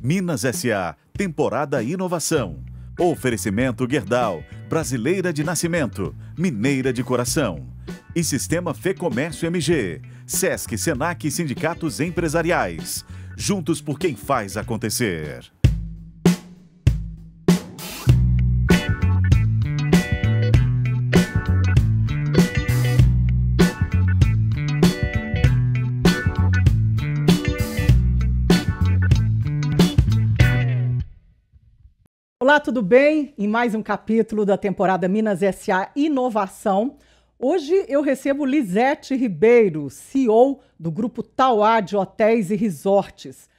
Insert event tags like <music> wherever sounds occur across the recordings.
Minas SA, temporada Inovação. Oferecimento Guerdal, brasileira de nascimento, mineira de coração. E Sistema Fê Comércio MG, SESC, SENAC e sindicatos empresariais. Juntos por quem faz acontecer. Olá, tudo bem? Em mais um capítulo da temporada Minas SA Inovação. Hoje eu recebo Lisete Ribeiro, CEO do grupo Tauá de Hotéis e Resorts.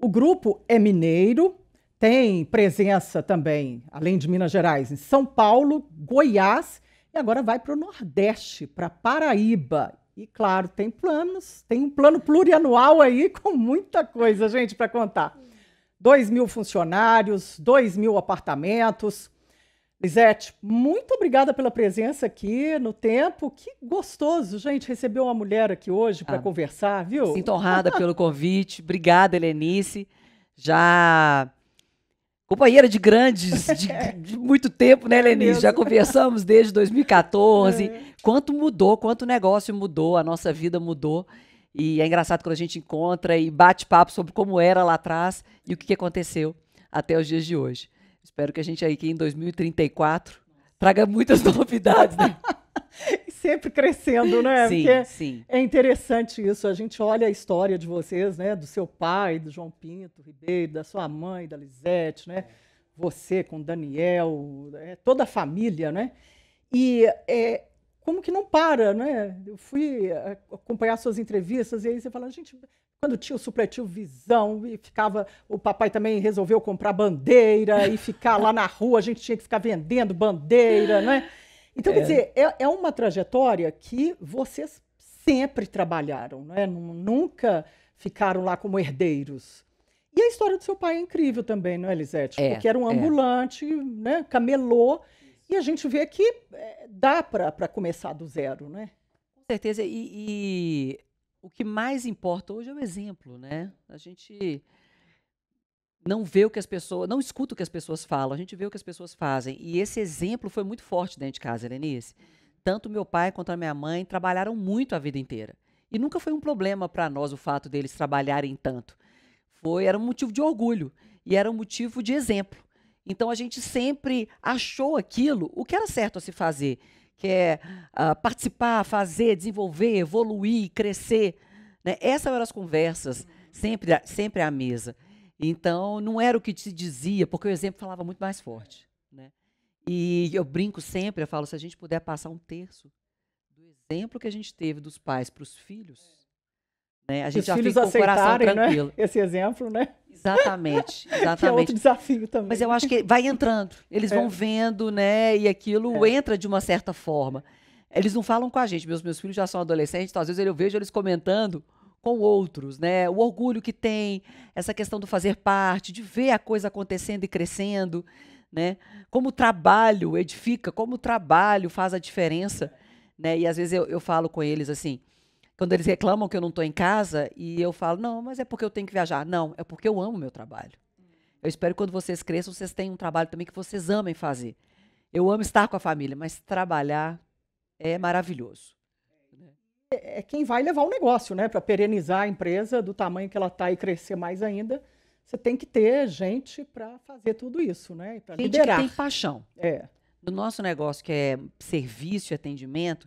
O grupo é mineiro, tem presença também, além de Minas Gerais, em São Paulo, Goiás e agora vai para o Nordeste, para Paraíba. E claro, tem planos, tem um plano plurianual aí <laughs> com muita coisa, gente, para contar. 2 mil funcionários, 2 mil apartamentos. Lisete, muito obrigada pela presença aqui no tempo. Que gostoso, gente, receber uma mulher aqui hoje para ah, conversar, viu? Sinto honrada pelo <laughs> convite. Obrigada, Helenice. Já companheira de grandes, de, de <laughs> muito tempo, né, Helenice? Já conversamos desde 2014. <laughs> É. Quanto mudou, quanto o negócio mudou, a nossa vida mudou. E é engraçado quando a gente encontra e bate papo sobre como era lá atrás e o que aconteceu até os dias de hoje. Espero que a gente aí aqui em 2034 traga muitas <laughs> novidades, né? Sempre crescendo, né? Sim, Porque sim. É interessante isso. A gente olha a história de vocês, né? Do seu pai, do João Pinto Ribeiro, da sua mãe, da Lisete, né? Você com o Daniel, é, toda a família, né? E é, como que não para, né? Eu fui eh, acompanhar suas entrevistas e aí você fala, gente, quando tinha o supletivo Visão e ficava, o papai também resolveu comprar bandeira e ficar lá na rua, a gente tinha que ficar vendendo bandeira, né? Então, é. quer dizer, é, é, uma trajetória que vocês sempre trabalharam, né? Nunca ficaram lá como herdeiros. E a história do seu pai é incrível também, não é, Elisete? É, Porque era um é. ambulante, né? Camelô. E a gente vê que é, dá para começar do zero, né? Com certeza. E, e, o que mais importa hoje é o exemplo, né? A gente não vê o que as pessoas, não escuta o que as pessoas falam, a gente vê o que as pessoas fazem. E esse exemplo foi muito forte dentro de casa, Helenice. Tanto meu pai quanto a minha mãe trabalharam muito a vida inteira. E nunca foi um problema para nós o fato deles trabalharem tanto. Foi, era um motivo de orgulho e era um motivo de exemplo. Então a gente sempre achou aquilo o que era certo a se fazer, que é uh, participar, fazer, desenvolver, evoluir, crescer. Né? Essas eram as conversas, sempre, sempre à mesa. Então não era o que se dizia, porque o exemplo falava muito mais forte. Né? E eu brinco sempre, eu falo, se a gente puder passar um terço do exemplo que a gente teve dos pais para os filhos né? A gente Os já filhos fica com o coração né, tranquilo. Né? Esse exemplo, né? Exatamente, exatamente. <laughs> que é outro desafio também. Mas eu acho que vai entrando, eles é. vão vendo, né? E aquilo é. entra de uma certa forma. Eles não falam com a gente, meus, meus filhos já são adolescentes, então às vezes eu vejo eles comentando com outros, né? O orgulho que tem, essa questão do fazer parte, de ver a coisa acontecendo e crescendo, né? Como o trabalho edifica, como o trabalho faz a diferença, né? E às vezes eu, eu falo com eles assim, quando eles reclamam que eu não estou em casa e eu falo, não, mas é porque eu tenho que viajar. Não, é porque eu amo meu trabalho. Eu espero que quando vocês cresçam, vocês tenham um trabalho também que vocês amem fazer. Eu amo estar com a família, mas trabalhar é maravilhoso. Né? É, é quem vai levar o negócio, né? Para perenizar a empresa do tamanho que ela está e crescer mais ainda, você tem que ter gente para fazer tudo isso, né? Gente liderar. que tem paixão. É. No nosso negócio que é serviço e atendimento,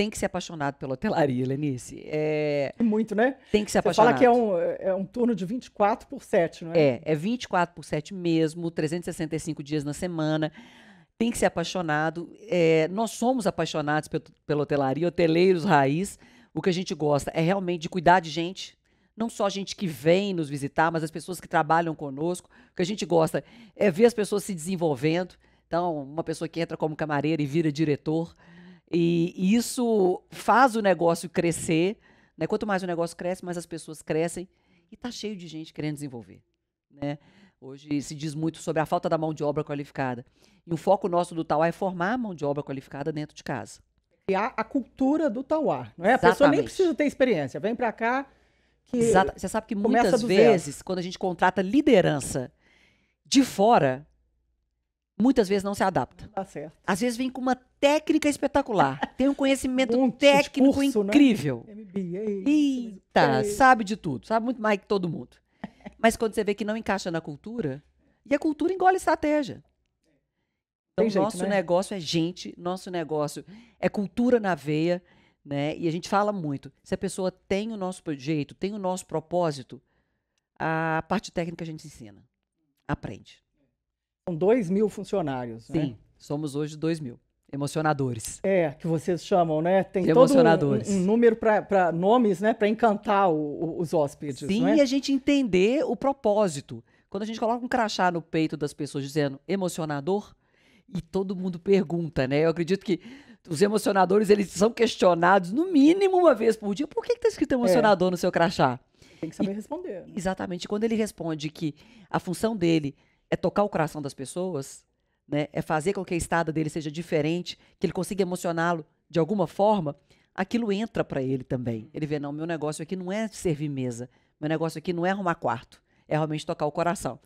tem que ser apaixonado pela hotelaria, Lenice. É... Muito, né? Tem que ser apaixonado. Você fala que é um, é um turno de 24 por 7, não é? É, é 24 por 7 mesmo, 365 dias na semana. Tem que ser apaixonado. É, nós somos apaixonados pela hotelaria, hoteleiros raiz. O que a gente gosta é realmente de cuidar de gente, não só a gente que vem nos visitar, mas as pessoas que trabalham conosco. O que a gente gosta é ver as pessoas se desenvolvendo. Então, uma pessoa que entra como camareira e vira diretor, e isso faz o negócio crescer. Né? Quanto mais o negócio cresce, mais as pessoas crescem. E está cheio de gente querendo desenvolver. Né? Hoje se diz muito sobre a falta da mão de obra qualificada. E o foco nosso do Tauá é formar a mão de obra qualificada dentro de casa. E a, a cultura do Tauá. Não é? A pessoa nem precisa ter experiência. Vem para cá. Que Exato. Você sabe que muitas vezes, zero. quando a gente contrata liderança de fora, muitas vezes não se adapta. Não dá certo. Às vezes vem com uma técnica espetacular. Tem um conhecimento um técnico né? incrível. Né? Eita, sabe de tudo. Sabe muito mais que todo mundo. Mas quando você vê que não encaixa na cultura, e a cultura engole estratégia. Então, Tem nosso né? negócio é gente, nosso negócio é cultura na veia, né? E a gente fala muito. Se a pessoa tem o nosso jeito, tem o nosso propósito, a parte técnica a gente ensina. Aprende. São dois mil funcionários, né? Sim, né? somos hoje dois mil. Emocionadores. É, que vocês chamam, né? Tem Emocionadores. todo um, um número para nomes, né? Para encantar o, o, os hóspedes, Sim, né? e a gente entender o propósito. Quando a gente coloca um crachá no peito das pessoas dizendo emocionador, e todo mundo pergunta, né? Eu acredito que os emocionadores, eles são questionados no mínimo uma vez por dia. Por que está escrito é. emocionador é. no seu crachá? Tem que saber e, responder. Né? Exatamente. Quando ele responde que a função dele é tocar o coração das pessoas, né, é fazer com que a estada dele seja diferente, que ele consiga emocioná-lo de alguma forma, aquilo entra para ele também. Ele vê, não, meu negócio aqui não é servir mesa, meu negócio aqui não é arrumar quarto, é realmente tocar o coração.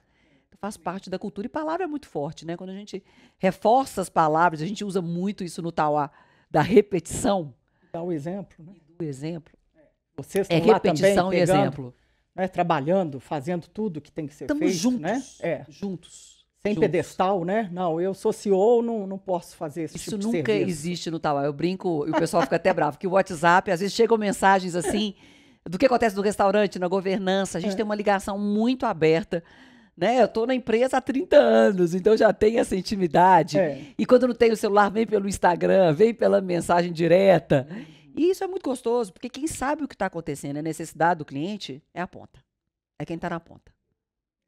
Então, faz parte da cultura e palavra é muito forte, né? Quando a gente reforça as palavras, a gente usa muito isso no Tauá, ah, da repetição. Dá o exemplo, né? O exemplo. É. Vocês estão é repetição lá também, pegando, e exemplo. Né, trabalhando, fazendo tudo que tem que ser Estamos feito, né? juntos, né? É. Juntos. Sem pedestal, né? Não, eu sou CEO, não, não posso fazer esse Isso tipo nunca existe no Tauá. Eu brinco e o pessoal fica até bravo, que o WhatsApp, às vezes chegam mensagens assim do que acontece no restaurante, na governança. A gente é. tem uma ligação muito aberta. Né? Eu estou na empresa há 30 anos, então já tenho essa intimidade. É. E quando não tem o celular, vem pelo Instagram, vem pela mensagem direta. E isso é muito gostoso, porque quem sabe o que está acontecendo, a necessidade do cliente é a ponta. É quem está na ponta.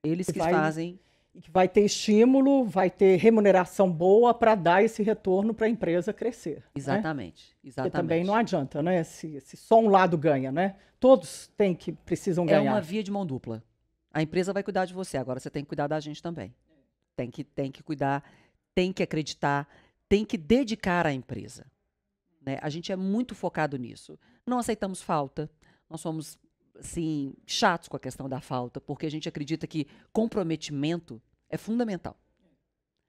Eles que vai... fazem e que vai ter estímulo, vai ter remuneração boa para dar esse retorno para a empresa crescer. Né? Exatamente, né? exatamente. também não adianta, né? Se, se, só um lado ganha, né? Todos têm que precisam é ganhar. É uma via de mão dupla. A empresa vai cuidar de você, agora você tem que cuidar da gente também. Tem que tem que cuidar, tem que acreditar, tem que dedicar à empresa. Né? A gente é muito focado nisso. Não aceitamos falta. Nós somos assim, chatos com a questão da falta, porque a gente acredita que comprometimento é fundamental.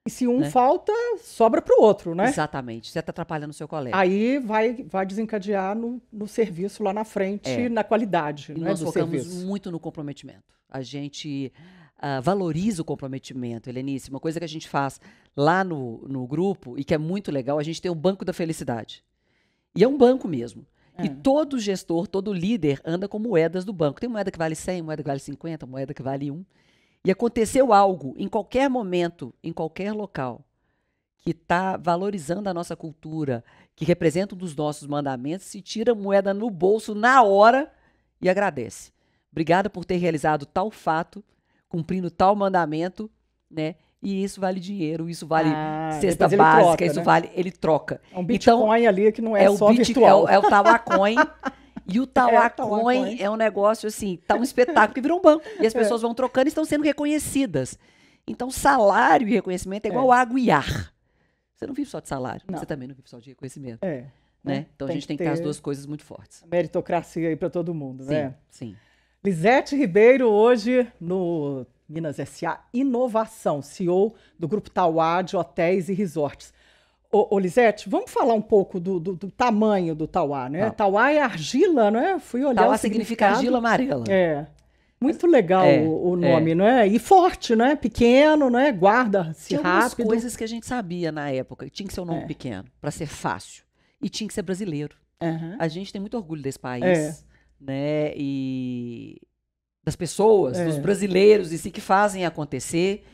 E se um né? falta, sobra para o outro, né? Exatamente. Você está atrapalhando o seu colega. Aí vai, vai desencadear no, no serviço lá na frente, é. na qualidade. E né, nós focamos serviço. muito no comprometimento. A gente uh, valoriza o comprometimento, Helenice. Uma coisa que a gente faz lá no, no grupo e que é muito legal, a gente tem o um banco da felicidade. E é um banco mesmo. É. E todo gestor, todo líder anda com moedas do banco. Tem moeda que vale 100, moeda que vale 50, moeda que vale 1 e aconteceu algo em qualquer momento, em qualquer local, que está valorizando a nossa cultura, que representa um dos nossos mandamentos, se tira a moeda no bolso na hora e agradece. Obrigada por ter realizado tal fato, cumprindo tal mandamento, né? E isso vale dinheiro, isso vale ah, é, cesta básica, troca, isso né? vale. Ele troca. É um então, Bitcoin então, ali que não é, é só o Bitcoin, virtual. É o, é o Talacoin. <laughs> E o Tauacoin é, é um negócio assim, tá um espetáculo que virou um banco. E as <laughs> é. pessoas vão trocando e estão sendo reconhecidas. Então, salário e reconhecimento é igual é. água e ar. Você não vive só de salário, não. você também não vive só de reconhecimento. É. Né? É, então tem a gente tem que ter as duas coisas muito fortes. Meritocracia aí para todo mundo, sim, né? Sim. Lisete Ribeiro, hoje no Minas SA Inovação, CEO do Grupo Tauá de Hotéis e Resorts. Ô, ô Lisete, vamos falar um pouco do, do, do tamanho do tauá, né? Ah. Tauá é argila, né? Fui olhar tauá o significa argila amarela. É. Muito legal é, o, é. nome, é. não é? E forte, não é? Pequeno, não é? Guarda-se rápido. Tinha coisas que a gente sabia na época. Tinha que ser um nome é. pequeno, para ser fácil. E tinha que ser brasileiro. Uhum. A gente tem muito orgulho desse país, é. né? E das pessoas, é. dos brasileiros e si que fazem acontecer.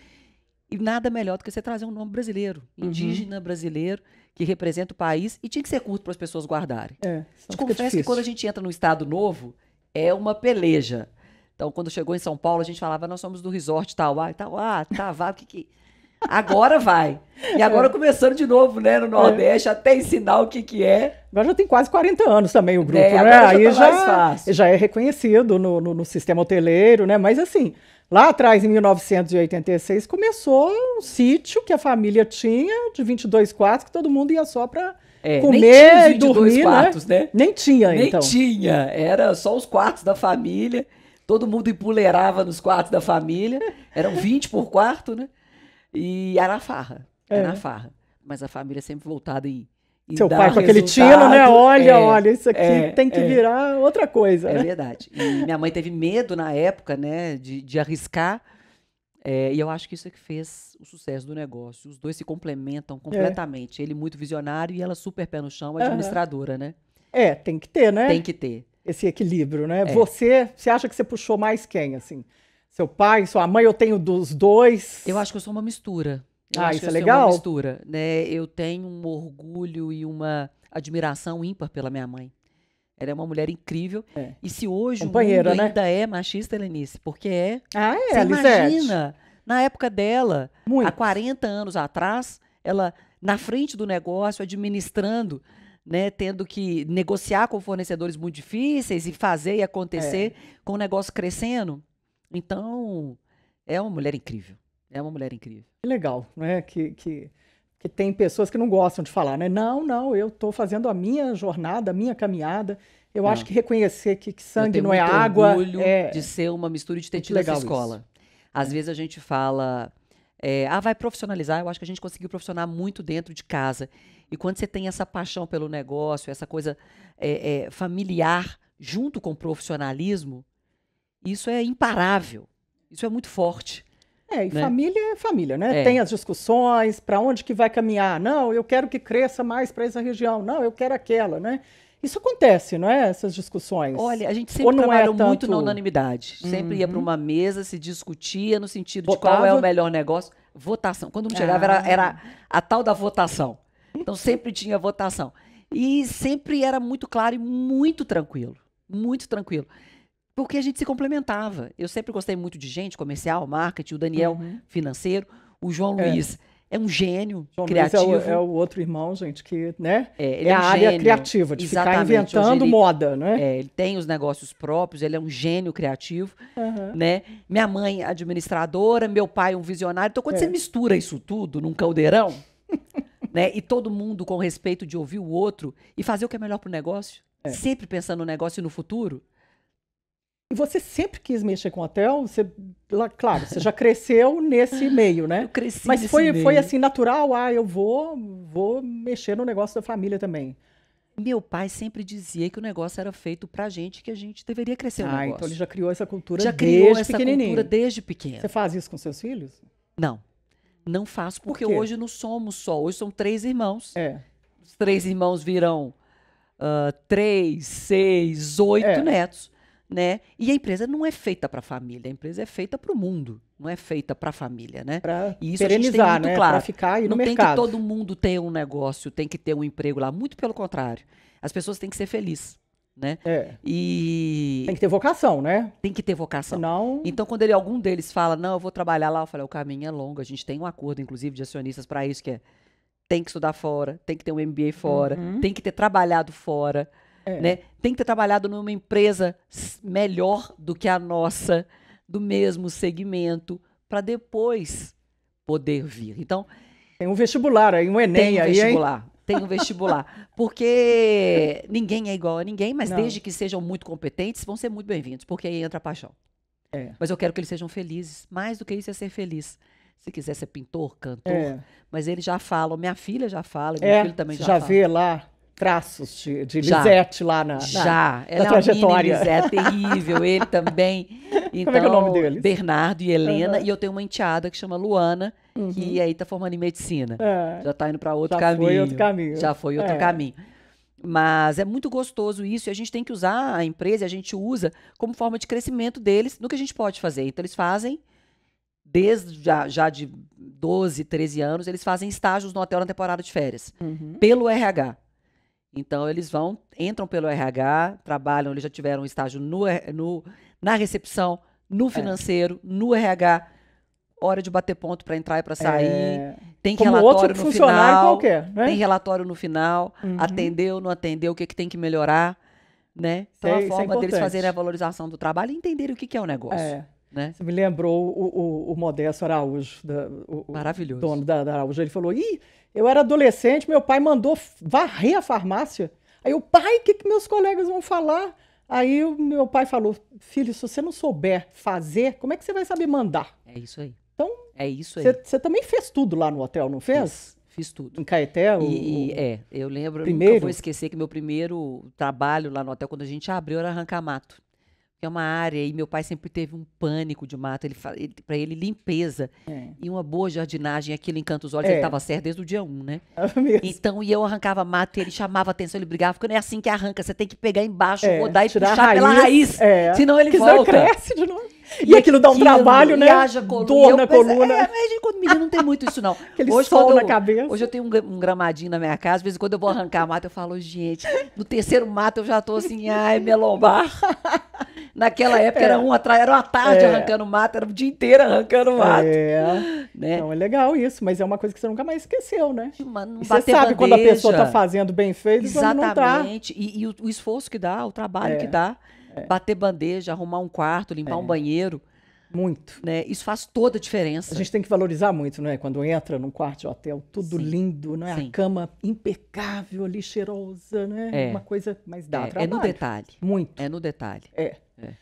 E nada melhor do que você trazer um nome brasileiro, uhum. indígena uhum. brasileiro, que representa o país e tinha que ser curto para as pessoas guardarem. É, Te confesso que quando a gente entra num estado novo, é uma peleja. Então, quando chegou em São Paulo, a gente falava, nós somos do resort Tauá, ah, Tauá, Tavá, o que que... <laughs> Agora vai. E é. agora é. começando de novo, né, no é. Nordeste, é. até ensinar o que que é. Agora já tem quase 40 anos também o é, grupo, é, né? Aí já, tá já, já, é reconhecido no, no, no, sistema hoteleiro, né? Mas assim, Lá atrás, em 1986, começou um sítio que a família tinha de 22 quartos, que todo mundo ia só para é, comer e dormir, né? quartos, né? né? Nem tinha, nem então. Nem tinha, era só os quartos da família, todo mundo empoleirava nos quartos da família, eram 20 por quarto, né? E era a farra, é. era é. a farra. Mas a família é sempre voltada em seu pai com aquele tino, né? É. Olha, é, olha, isso aqui é, tem que é. virar outra coisa. É né? verdade. E minha mãe teve medo na época, né, de, de arriscar. É, e eu acho que isso é que fez o sucesso do negócio. Os dois se complementam é. completamente. Ele muito visionário e ela super pé no chão, administradora, uhum. né? É, tem que ter, né? Tem que ter. Esse equilíbrio, né? Você, você acha que você puxou mais quem, assim? Seu pai, sua mãe, eu tenho dos dois? Eu acho que eu sou uma mistura. Eu ah, acho isso que é legal. uma mistura, né? Eu tenho um orgulho e uma admiração ímpar pela minha mãe. Ela é uma mulher incrível. É. E se hoje o mundo né? ainda é machista, Lenice, porque é. Ah, é, Você imagina, na época dela, Muito. há 40 anos atrás, ela na frente do negócio, administrando, né, tendo que negociar com fornecedores muito difíceis e fazer e acontecer é. com o negócio crescendo. Então, é uma mulher incrível. É uma mulher incrível. Que legal, né? Que, que, que tem pessoas que não gostam de falar, né? Não, não, eu estou fazendo a minha jornada, a minha caminhada. Eu não. acho que reconhecer que, que sangue não é água. orgulho é... de ser uma mistura de ter tido essa escola. Isso. Às é. vezes a gente fala, é, ah, vai profissionalizar. Eu acho que a gente conseguiu profissionar muito dentro de casa. E quando você tem essa paixão pelo negócio, essa coisa é, é, familiar junto com o profissionalismo, isso é imparável. Isso é muito forte. É, e né? família é família, né? É. Tem as discussões, para onde que vai caminhar? Não, eu quero que cresça mais para essa região. Não, eu quero aquela, né? Isso acontece, não é? Essas discussões. Olha, a gente sempre é trabalhou é tanto... muito na unanimidade. Uhum. Sempre ia para uhum. uma mesa, se discutia no sentido de qual é o melhor negócio. Votação. Quando chegava, ah. era, era a tal da votação. Então sempre tinha votação. E sempre era muito claro e muito tranquilo. Muito tranquilo. Porque a gente se complementava. Eu sempre gostei muito de gente, comercial, marketing, o Daniel, uhum. financeiro, o João é. Luiz é um gênio João criativo. Luiz é o, é o, outro irmão, gente, que né, é, ele é, é um a gênio, área criativa, de ficar inventando ele, moda, né? É, ele tem os negócios próprios, ele é um gênio criativo, uhum. né? Minha mãe administradora, meu pai um visionário. Então, quando é. você mistura isso tudo num caldeirão, <laughs> né? E todo mundo com respeito de ouvir o outro e fazer o que é melhor para o negócio, é. sempre pensando no negócio e no futuro, e você sempre quis mexer com hotel, você, claro, você já cresceu <laughs> nesse meio, né? Eu cresci Mas foi, meio. foi assim, natural, ah, eu vou, vou mexer no negócio da família também. Meu pai sempre dizia que o negócio era feito pra gente, que a gente deveria crescer ah, no então negócio. então ele já criou essa cultura já desde criou essa cultura desde pequeno. Você faz isso com seus filhos? Não. Não faço, porque Por hoje não somos só. Hoje são três irmãos. É. Os três irmãos virão uh, três, seis, oito é. netos né? E a empresa não é feita para a família, a empresa é feita para o mundo, não é feita para a família, né? Para e isso a gente né? claro. ficar não tem que todo mundo ter um negócio, tem que ter um emprego lá, muito pelo contrário. As pessoas têm que ser felizes. Né? É. E tem que ter vocação, né? Tem que ter vocação. Então, quando ele, algum deles fala, não, eu vou trabalhar lá, eu falo, o caminho é longo. A gente tem um acordo, inclusive, de acionistas para isso que é tem que estudar fora, tem que ter um MBA fora, uhum. tem que ter trabalhado fora, é. né? Tem que ter trabalhado numa empresa melhor do que a nossa, do mesmo segmento, para depois poder vir. Então. Tem um vestibular aí, um Enem tem um aí. Vestibular. Tem um vestibular. <laughs> Porque ninguém é igual a ninguém, mas Não. desde que sejam muito competentes, vão ser muito bem-vindos, porque aí entra a paixão. É. Mas eu quero que eles sejam felizes. Mais do que isso é ser feliz. Se quiser ser pintor, cantor, é. mas eles já falam, minha filha já fala, meu é, filho também já, já fala. Já vê lá traços de, de Lisette lá na, na já. Ela na é trajetória. é <laughs> terrível, ele também. Então, Como é, é o então, nome deles? Bernardo e Helena, uhum. e eu tenho uma enteada que chama Luana, uhum. que aí tá formando em medicina. É. Já tá indo para outro já caminho. Já foi outro caminho. Já foi outro é. caminho. Mas é muito gostoso isso e a gente tem que usar a empresa, a gente usa como forma de crescimento deles no que a gente pode fazer. Então eles fazem desde já, já, de 12, 13 anos, eles fazem estágios no hotel na temporada de férias, uhum. pelo RH. Então, eles vão, entram pelo RH, trabalham, eles já tiveram um estágio no, no na recepção, no é. financeiro, é. no RH, hora de bater ponto para entrar e para é. sair. É... Tem, relatório final, qualquer, né? tem relatório no final. Tem relatório no final. Atendeu, não atendeu, o que, que tem que melhorar. Né? Então, é, a é forma é deles fazerem a valorização do trabalho e entenderem o que, que é o negócio. É. Né? Você me lembrou o, o, o Modesto Araújo, da, o, Maravilhoso. dono da, da Araújo. Ele falou: Ih, eu era adolescente, meu pai mandou varrer a farmácia. Aí o pai, o que, que meus colegas vão falar? Aí o meu pai falou: Filho, se você não souber fazer, como é que você vai saber mandar? É isso aí. Então, é isso aí. Você também fez tudo lá no hotel, não fez? Fiz, fiz tudo. Em Caeté? O, e, e, é, eu lembro, primeiro... nunca vou esquecer que meu primeiro trabalho lá no hotel, quando a gente abriu, era arrancar mato é uma área e meu pai sempre teve um pânico de mato. Ele, ele para ele limpeza é. e uma boa jardinagem, aquilo encanta os olhos. É. Ele estava certo desde o dia um, né? <laughs> É então e eu arrancava mato, e ele chamava atenção, ele brigava, porque não é assim que arranca. Você tem que pegar embaixo, é, rodar e puxar raiz, pela raiz, é, senão ele Porque volta. cresce de novo. E, e aquilo dá um né, trabalho, né? a coluna, Dor na coluna. É, quando menino não tem muito isso, não. <laughs> Aquele hoje, sol na eu, cabeça. Hoje eu tenho um, gramadinho na minha casa, de vez em quando eu vou arrancar a mata, eu falo, gente, no terceiro mato eu já tô assim, ai, minha lombar. <laughs> Naquela época é. era, uma, era uma tarde é. arrancando mato, era o dia inteiro arrancando mato. É. Né? Então é legal isso, mas é uma coisa que você nunca mais esqueceu, né? você sabe bandeja. quando a pessoa tá fazendo bem feito Exatamente. e quando não tá. E, e o, o esforço que dá, o trabalho é. que dá. É. Bater bandeja, arrumar um quarto, limpar é. um banheiro. Muito. Né? Isso faz toda a diferença. A gente tem que valorizar muito, não é? Quando entra num quarto de hotel, tudo Sim. lindo, não é? Sim. A cama impecável ali, cheirosa, né? É. Uma coisa mais dá é, trabalho. É no detalhe. Muito. É no detalhe. É. é.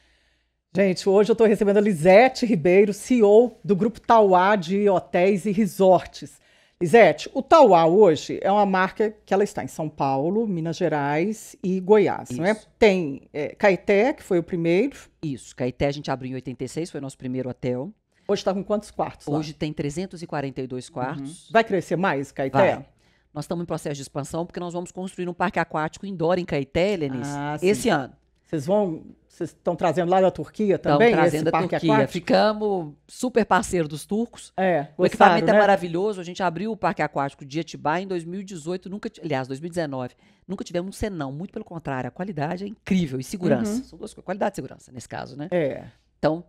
Gente, hoje eu estou recebendo a Lisete Ribeiro, CEO do Grupo Tauá de Hotéis e Resorts. Isete, o Tauá hoje é uma marca que ela está em São Paulo, Minas Gerais e Goiás, Isso. não é? Tem é, Caeté, que foi o primeiro. Isso, Caeté a gente abriu em 86, foi nosso primeiro hotel. Hoje está com quantos quartos? Lá? Hoje tem 342 uhum. quartos. Uhum. Vai crescer mais, Caeté? Vai. Nós estamos em processo de expansão porque nós vamos construir um parque aquático indoor em Caeté, Lenis, ah, esse ano. Vocês vão vocês estão trazendo lá da Turquia também? Estão trazendo da Turquia. Aquático? Ficamos super parceiro dos turcos. É, gostaram, o equipamento é né? é maravilhoso. A gente abriu o parque aquático de Atibaia em 2018, nunca, aliás, 2019. Nunca tivemos um senão, muito pelo contrário. A qualidade é incrível e segurança. Uhum. São duas coisas. Qualidade e segurança, nesse caso, né? É. Então,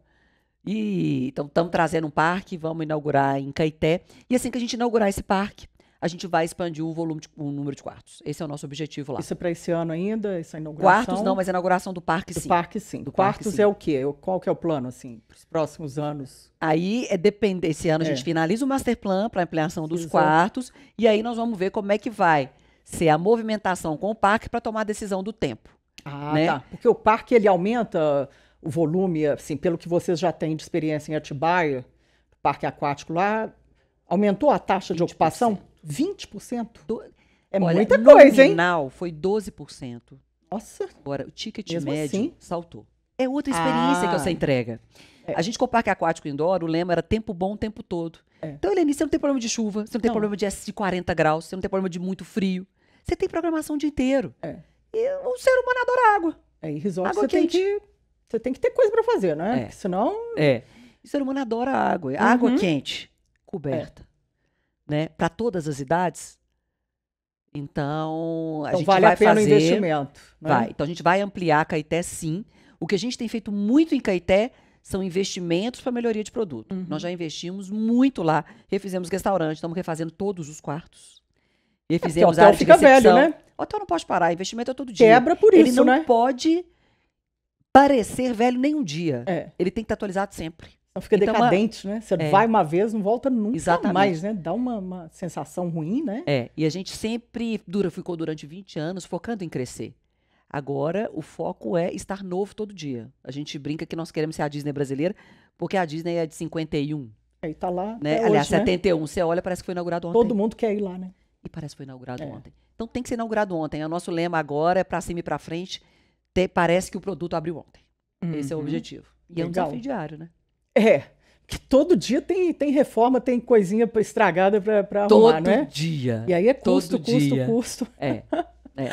então estamos trazendo um parque, vamos inaugurar em Caeté. E assim que a gente inaugurar esse parque, a gente vai expandir o volume, de, o número de quartos. Esse é o nosso objetivo lá. Isso é para esse ano ainda, essa inauguração? Quartos não, mas a inauguração do parque do sim. Parque, sim. Do quartos parque, sim. é o quê? Qual que é o plano, assim, para os próximos anos? Aí, é depende, esse ano é. a gente finaliza o master plan para ampliação dos Exato. quartos, e aí nós vamos ver como é que vai ser a movimentação com o parque para tomar a decisão do tempo. Ah, né? tá. Porque o parque, ele aumenta o volume, assim, pelo que vocês já têm de experiência em Atibaia, parque aquático lá, Aumentou a taxa 20%. de ocupação? 20%? Do... É Olha, muita coisa, hein? No final foi 12%. Nossa. Agora, o ticket Mesmo médio assim? saltou. É outra experiência ah. que você entrega. É. A gente com o parque aquático indoor, o lema era tempo bom o tempo todo. É. Então, Eleni, você não tem problema de chuva, você não tem problema de, de 40 graus, você não tem problema de muito frio. Você tem programação o dia inteiro. É. E o ser humano adora água. É, e resort água você quente. tem que você tem que ter coisa para fazer, né? É. Porque senão É. o ser humano adora água, uhum. água quente coberta, é. né? Para todas as idades. Então, a então, gente vale vai a pena fazer, o investimento. Né? Vai. Então a gente vai ampliar a Caeté sim. O que a gente tem feito muito em Caeté são investimentos para melhoria de produto. Uhum. Nós já investimos muito lá, refizemos restaurante, estamos refazendo todos os quartos. É, refizemos é a área fica de velho, né? O hotel não pode parar, investimento é todo dia. Quebra por Ele isso, né? Ele não pode parecer velho nem um dia. É. Ele tem que estar atualizado sempre. Então fica então, decadente, uma... né? Você é. vai uma vez, não volta nunca Exatamente. mais, né? Dá uma, uma, sensação ruim, né? É, e a gente sempre dura, ficou durante 20 anos focando em crescer. Agora o foco é estar novo todo dia. A gente brinca que nós queremos ser a Disney brasileira, porque a Disney é de 51. É, e tá lá. Né? Aliás, hoje, 71. Né? Você olha, parece que foi inaugurado ontem. Todo mundo quer ir lá, né? E parece que foi inaugurado é. ontem. Então tem que ser inaugurado ontem. É o nosso lema agora é para cima e para frente. Te, parece que o produto abriu ontem. Uhum. Esse é o objetivo. E Legal. é um desafio diário, né? É. Que todo dia tem, tem reforma, tem coisinha estragada para arrumar, né? Todo é? dia. E aí é custo, todo custo, dia. custo. É. É,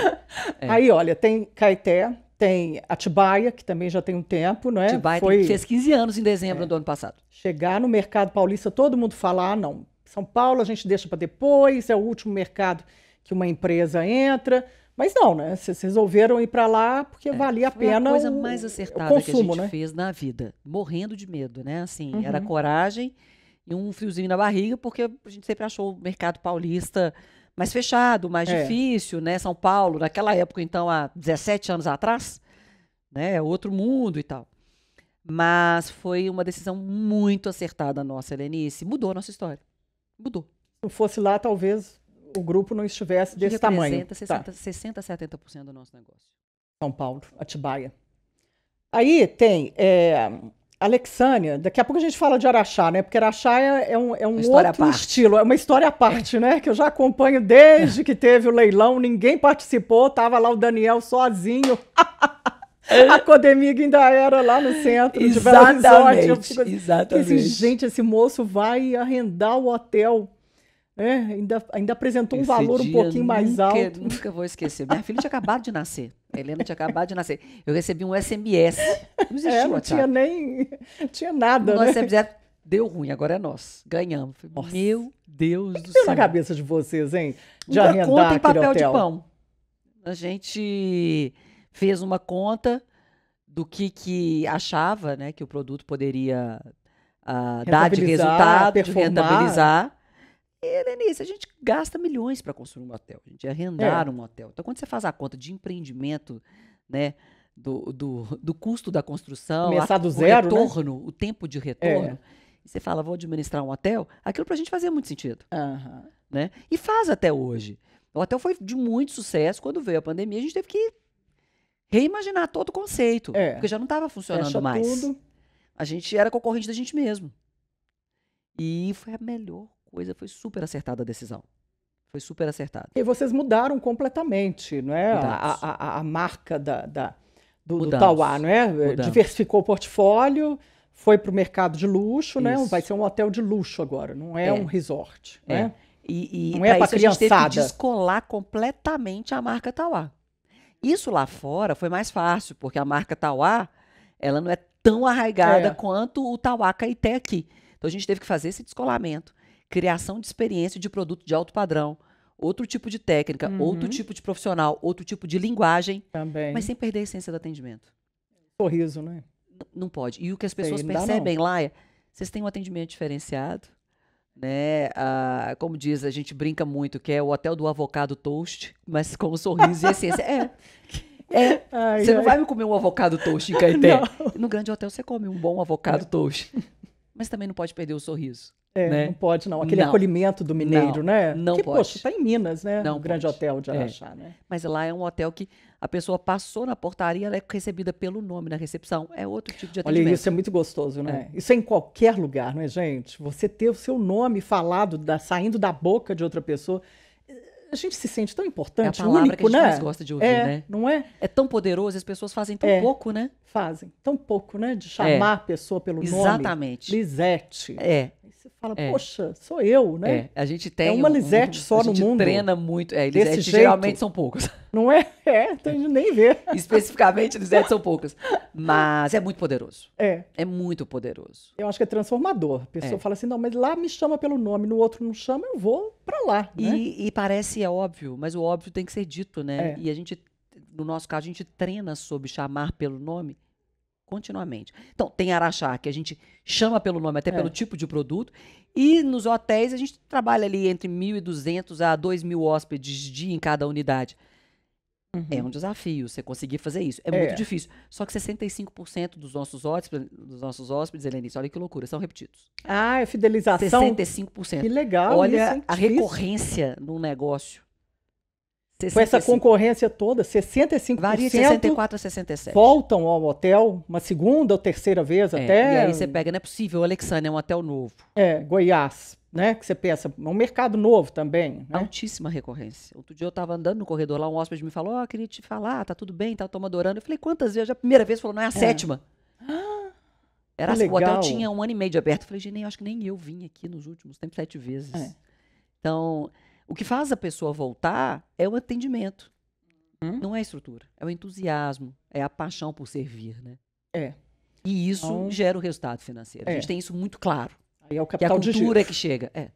<laughs> é. Aí, olha, tem Caeté, tem Atibaia, que também já tem um tempo, não é? Atibaia Foi... fez 15 anos em dezembro é. do ano passado. Chegar no mercado paulista, todo mundo falar, ah, não. São Paulo a gente deixa para depois, é o último mercado que uma empresa entra. Mas não, né? Vocês resolveram ir para lá porque é, valia a pena. Foi a coisa o, mais acertada consumo, que a gente né? fez na vida, morrendo de medo, né? Assim, uhum. era coragem e um friozinho na barriga, porque a gente sempre achou o mercado paulista mais fechado, mais é. difícil, né? São Paulo, naquela época, então, há 17 anos atrás, né? É outro mundo e tal. Mas foi uma decisão muito acertada nossa, Helenice. Mudou a nossa história. Mudou. Se não fosse lá, talvez o grupo não estivesse desse tamanho. 60, tá. 60, 70% do nosso negócio. São Paulo, Atibaia. Aí tem é, Alexânia, daqui a pouco a gente fala de Araxá, né? Porque Araxá é, é um, é um outro estilo, é uma história à parte, né? Que eu já acompanho desde que teve o leilão, ninguém participou, tava lá o Daniel sozinho. <laughs> a academia ainda era lá no centro exatamente, de Belo Horizonte. exatamente. Esse, assim, gente, esse moço vai arrendar o hotel é, ainda, ainda apresentou Esse um valor um pouquinho nunca, mais alto. Nunca vou esquecer. Minha filha tinha acabado de nascer. A Helena tinha acabado de nascer. Eu recebi um SMS. Não existia é, não tinha nem. <laughs> Tinha nada. Nós né? SMS, é, deu ruim, agora é nós. Ganhamos. Nossa. Meu Deus do céu. na cabeça de vocês, hein? De uma conta em papel de pão. A gente fez uma conta do que, que achava né, que o produto poderia uh, dar de resultado, de rentabilizar e, é, Lenice, a gente gasta milhões para construir um hotel, a gente é arrendar é. um hotel. Então, quando você faz a conta de empreendimento, né, do, do, do custo da construção, do zero, o né? retorno, né? o tempo de retorno, é. e você fala, vou administrar um hotel, aquilo para a gente fazia muito sentido. Uhum. Né? E faz até hoje. O hotel foi de muito sucesso. Quando veio a pandemia, a gente teve que reimaginar todo o conceito, é. porque já não estava funcionando Fecha mais. Tudo. A gente era concorrente da gente mesmo. E foi a melhor coisa, foi super acertada a decisão. Foi super acertada. E vocês mudaram completamente, não é? A, a, a, marca da, da do, do, Tauá, não é? Mudamos. Diversificou o portfólio, foi para o mercado de luxo, né? Vai ser um hotel de luxo agora, não é, é. um resort, é. né? E, e não é para criançada. A gente teve que descolar completamente a marca Tauá. Isso lá fora foi mais fácil, porque a marca Tauá, ela não é tão arraigada é. quanto o Tauá Caeté aqui. Então a gente teve que fazer esse descolamento criação de experiência de produto de alto padrão, outro tipo de técnica, uhum. outro tipo de profissional, outro tipo de linguagem, Também. mas sem perder a essência do atendimento. Sorriso, né? N não pode. E o que as pessoas Sei, percebem lá é, vocês têm um atendimento diferenciado, né? Ah, como diz, a gente brinca muito que é o hotel do avocado toast, mas com um sorriso e essência. É. É, ai, você ai. não vai me comer um avocado toast em Caeté. <laughs> No grande hotel você come um bom avocado é. toast. Mas também não pode perder o sorriso. É, né? não pode não. Aquele não. acolhimento do mineiro, não, né? Não que, pode. Poxa, tá em Minas, né? Não um grande hotel de Araxá, é. né? Mas lá é um hotel que a pessoa passou na portaria, ela é recebida pelo nome na recepção. É outro tipo de atendimento. Olha, isso é muito gostoso, né? É. Isso é em qualquer lugar, não é, gente? Você ter o seu nome falado, da, saindo da boca de outra pessoa eh, a gente se sente tão importante, é a palavra único, que a gente né? mais gosta de ouvir, é, né? Não é? É tão poderoso, as pessoas fazem tão é, pouco, né? Fazem, tão pouco, né? De é. chamar é. a pessoa pelo Exatamente. nome. Exatamente. Lisete. É você fala, é. poxa, sou eu, né? É, a gente é tem. É uma um, Lisete um, só no mundo. A gente treina muito. É, Lisete geralmente são poucas. <laughs> Não é? É, tem então de gente nem ver. <laughs> Especificamente, Lisete são poucas. Mas é muito poderoso. É. É muito poderoso. Eu acho que é transformador. A pessoa é. fala assim, não, mas lá me chama pelo nome, no outro não chama, eu vou para lá. Né? E, e, parece é óbvio, mas o óbvio tem que ser dito, né? É. E a gente, no nosso caso, a gente treina sobre chamar pelo nome continuamente. Então, tem araxá, que a gente chama pelo nome, até é. pelo tipo de produto. E nos hotéis, a gente trabalha ali entre 1.200 a 2.000 hóspedes dia em cada unidade. É uhum. É um desafio você conseguir fazer isso. É, é. muito difícil. Só que 65% dos nossos hóspedes, dos nossos hóspedes, Helenice, olha que loucura, são repetidos. Ah, é fidelização. 65%. Que legal. Olha isso, é a recorrência num negócio 65. Com essa concorrência toda, 65%. Varia de 64 a 67. Voltam ao hotel uma segunda ou terceira vez é, até. E aí você pega, não é possível, Alexandre, é um hotel novo. É, Goiás, né? Que você pensa, é um mercado novo também. Né? Altíssima recorrência. Outro dia eu estava andando no corredor lá, um hóspede me falou: oh, queria te falar, tá tudo bem, tá adorando. Eu falei: quantas vezes? A primeira vez falou: não, é a é. sétima. Ah, Era, legal. Assim, o hotel tinha um ano e meio de aberto. Eu falei: gente, acho que nem eu vim aqui nos últimos tempos, sete vezes. É. Então. O que faz a pessoa voltar é o atendimento. Hum? Não é a estrutura, é o entusiasmo, é a paixão por servir, né? É. E isso então, gera o resultado financeiro. É. A gente tem isso muito claro. Aí é o capital que a cultura é que chega. É.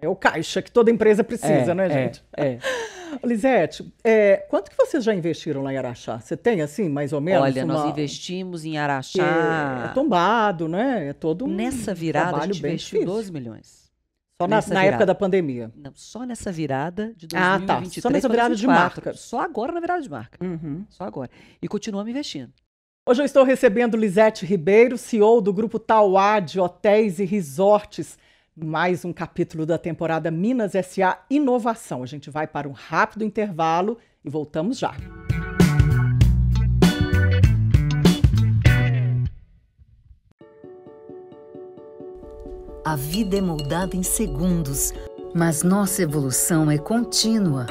é o caixa que toda empresa precisa, é, né, é, gente? É. é. <laughs> Lisete, é, quanto que vocês já investiram lá em Araxá? Você tem, assim, mais ou menos? Olha, uma... nós investimos em é, Araxá. É, é tombado, né? É todo um Nessa virada, a gente investiu 12 milhões. Só na, na época da pandemia. Não, só nessa virada de 2023 Ah, tá. Só nessa virada 2024, de marca. Só agora na virada de marca. Uhum. Só agora. E continuamos investindo. Hoje eu estou recebendo Lisete Ribeiro, CEO do grupo Tauá de Hotéis e Resorts. Mais um capítulo da temporada Minas SA Inovação. A gente vai para um rápido intervalo e voltamos já. Música A vida é moldada em segundos, mas nossa evolução é contínua.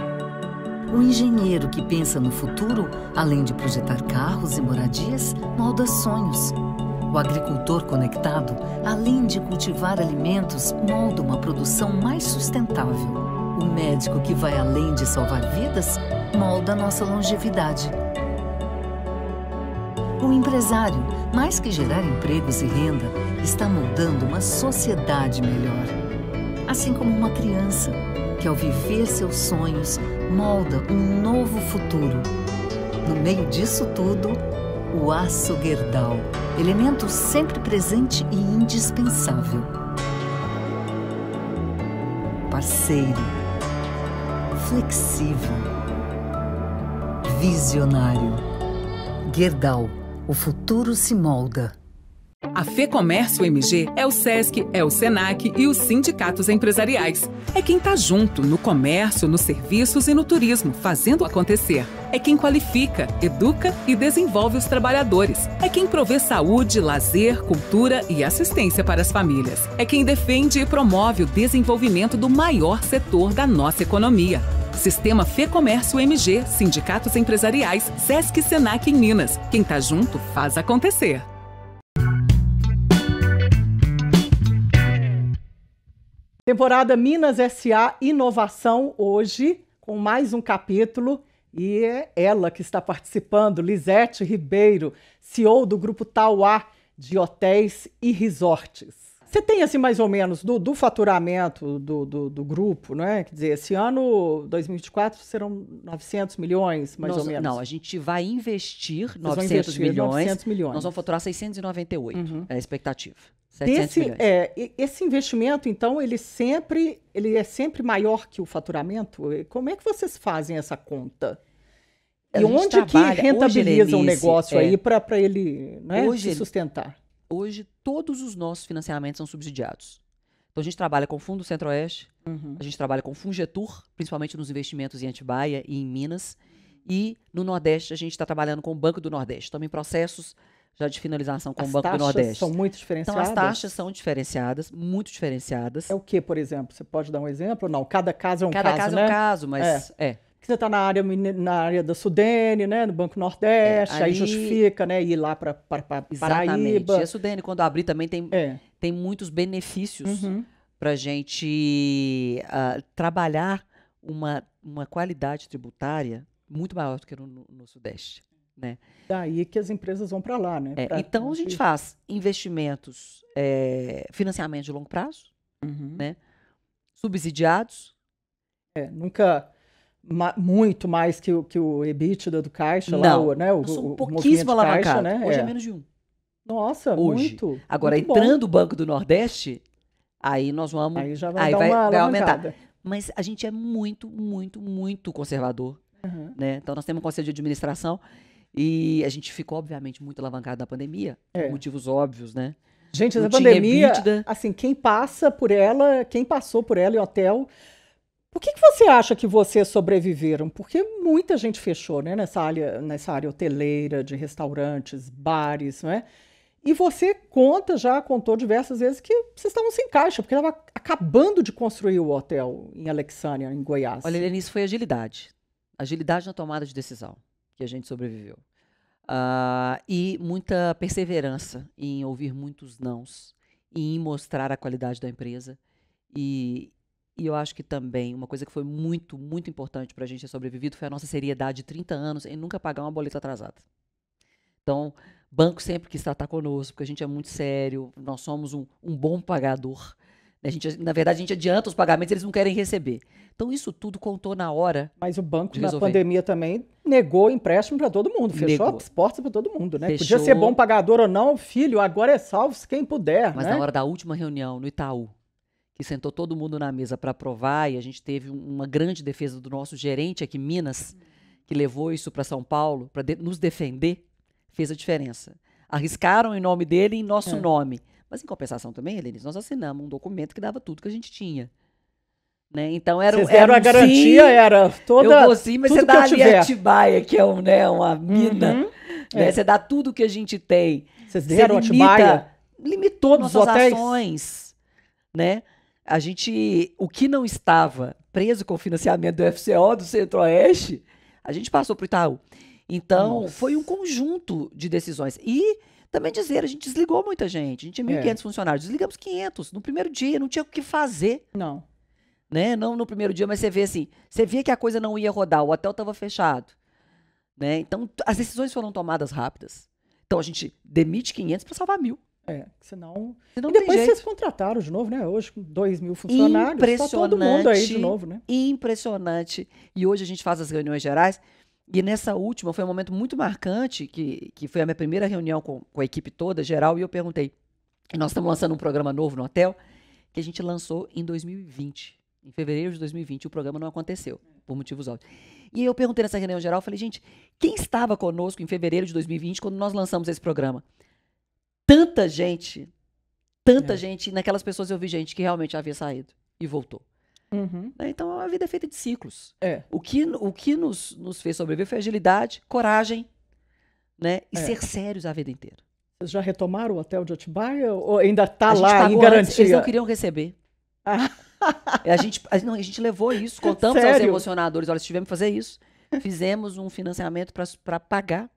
O engenheiro que pensa no futuro, além de projetar carros e moradias, molda sonhos. O agricultor conectado, além de cultivar alimentos, molda uma produção mais sustentável. O médico que vai além de salvar vidas molda nossa longevidade. O empresário, mais que gerar empregos e renda, está moldando uma sociedade melhor. Assim como uma criança, que ao viver seus sonhos molda um novo futuro. No meio disso tudo, o aço guerdal, elemento sempre presente e indispensável. Parceiro, flexível, visionário. Guerdal futuro se molda. A Fê Comércio MG é o SESC, é o SENAC e os sindicatos empresariais. É quem está junto no comércio, nos serviços e no turismo, fazendo acontecer. É quem qualifica, educa e desenvolve os trabalhadores. É quem provê saúde, lazer, cultura e assistência para as famílias. É quem defende e promove o desenvolvimento do maior setor da nossa economia. Sistema Fê Comércio MG, Sindicatos Empresariais, Sesc Senac em Minas. Quem tá junto faz acontecer. Temporada Minas SA Inovação hoje, com mais um capítulo. E é ela que está participando, Lisete Ribeiro, CEO do Grupo Tauá de Hotéis e Resortes. Você tem, assim, mais ou menos, do, do faturamento do, do, do, grupo, né? Quer dizer, esse ano, 2024, serão 900 milhões, mais nós, ou menos. Não, a gente vai investir 900 investir milhões. 900 milhões. Nós vamos faturar 698, uhum. é a expectativa. Desse, é, esse investimento, então, ele sempre ele é sempre maior que o faturamento? Como é que vocês fazem essa conta? E onde trabalha, que rentabiliza o um negócio é, aí para ele né, hoje se sustentar? hoje todos os nossos financiamentos são subsidiados. Então a gente trabalha com o Fundo Centro-Oeste, uhum. a gente trabalha com o Fungetur, principalmente nos investimentos em Antibaia e em Minas. E no Nordeste a gente está trabalhando com o Banco do Nordeste. Estamos em processos já de finalização com as o Banco do Nordeste. as taxas são muito diferenciadas? Então, as taxas são diferenciadas, muito diferenciadas. É o que, por exemplo? Você pode dar um exemplo não? Cada caso é um Cada caso, Cada caso né? é um né? caso, mas... É. é que você está na área, na área da Sudene, né, no Banco Nordeste, é, aí, aí justifica, né, ir lá para Paraíba. E a Sudene, quando abrir, também tem, é. tem muitos benefícios uhum. para a gente uh, trabalhar uma, uma qualidade tributária muito maior do que no, no, Sudeste. Né? Daí que as empresas vão para lá, né? É, pra, então a gente faz investimentos, é, financiamento de longo prazo, uhum. né? Subsidiados. É, nunca ma muito mais que o, que o EBITDA do caixa, não. lá, o, né? O, o pouquíssimo alavancado. Caixa, né? Hoje é. é. menos de um. Nossa, Hoje. muito. Agora, muito entrando bom. o Banco do Nordeste, aí nós vamos. Aí já vai, aí vai, vai aumentar. Mas a gente é muito, muito, muito conservador. Uhum. Né? Então, nós temos um conselho de administração e a gente ficou, obviamente, muito alavancado na pandemia, é. por motivos óbvios, né? Gente, a pandemia, EBITDA. assim, quem passa por ela, quem passou por ela em hotel, por que, que você acha que vocês sobreviveram? Porque muita gente fechou né, nessa, área, nessa área hoteleira, de restaurantes, bares, não é? E você conta, já contou diversas vezes que vocês estavam sem caixa, porque estava acabando de construir o hotel em Alexânia, em Goiás. Olha, Lenice, isso foi agilidade. Agilidade na tomada de decisão que a gente sobreviveu. Uh, e muita perseverança em ouvir muitos nãos, em mostrar a qualidade da empresa e, e eu acho que também uma coisa que foi muito, muito importante para a gente ter sobrevivido foi a nossa seriedade de 30 anos em nunca pagar uma boleta atrasada. Então, banco sempre quis tratar conosco, porque a gente é muito sério, nós somos um, um bom pagador. Né? A gente, na verdade, a gente adianta os pagamentos, eles não querem receber. Então, isso tudo contou na hora. Mas o banco, na pandemia também, negou empréstimo para todo mundo, fechou negou. as portas para todo mundo, né? Podia ser bom pagador ou não, filho, agora é salvo se quem puder. Mas né? na hora da última reunião no Itaú, que sentou todo mundo na mesa para aprovar, e a gente teve uma grande defesa do nosso gerente aqui em Minas, uhum. que levou isso para São Paulo, para de nos defender, fez a diferença. Arriscaram em nome dele e em nosso é. nome. Mas, em compensação também, Helenice, nós assinamos um documento que dava tudo que a gente tinha. Né? Então era, Vocês era um a garantia, sim, era toda. Eu vou sim, mas você dá ali tiver. a Atibaia, que é um, né, uma uhum. mina. Uhum, né? é. Você dá tudo que a gente tem. Vocês deram você limita, Atibaia? Limitou Todos nossas ações. Né? a gente, o que não estava preso com o financiamento do FCO do Centro-Oeste, a gente passou para o Itaú. Então, Nossa. foi um conjunto de decisões. E também dizer, a gente desligou muita gente. A gente tinha 1.500 é. funcionários, desligamos 500 no primeiro dia, não tinha o que fazer. Não. Né? Não no primeiro dia, mas você vê assim, você via que a coisa não ia rodar, o hotel estava fechado. Né? Então, as decisões foram tomadas rápidas. Então, a gente demite 500 para salvar mil. É, senão. senão e depois vocês contrataram de novo, né? Hoje, com 2 mil funcionários, está todo mundo aí de novo, né? Impressionante. E hoje a gente faz as reuniões gerais. E nessa última foi um momento muito marcante, que, que foi a minha primeira reunião com, com a equipe toda, geral, e eu perguntei. Nós estamos lançando um programa novo no hotel, que a gente lançou em 2020. Em fevereiro de 2020, o programa não aconteceu, por motivos óbvios. E eu perguntei nessa reunião geral, falei, gente, quem estava conosco em fevereiro de 2020, quando nós lançamos esse programa? tanta gente, tanta é. gente, naquelas pessoas eu vi gente que realmente havia saído e voltou. Uhum. Né, então a vida é feita de ciclos. É. O que, o que nos, nos fez sobreviver foi agilidade, coragem né? e é. ser sérios a vida inteira. Vocês já retomaram o hotel de Atibaia ou ainda está lá em garantia? eles não queriam receber. Ah. A, gente, a, não, a gente levou isso, <laughs> é contamos Sério? aos emocionadores, olha, tivemos que fazer isso. Fizemos um financiamento para pagar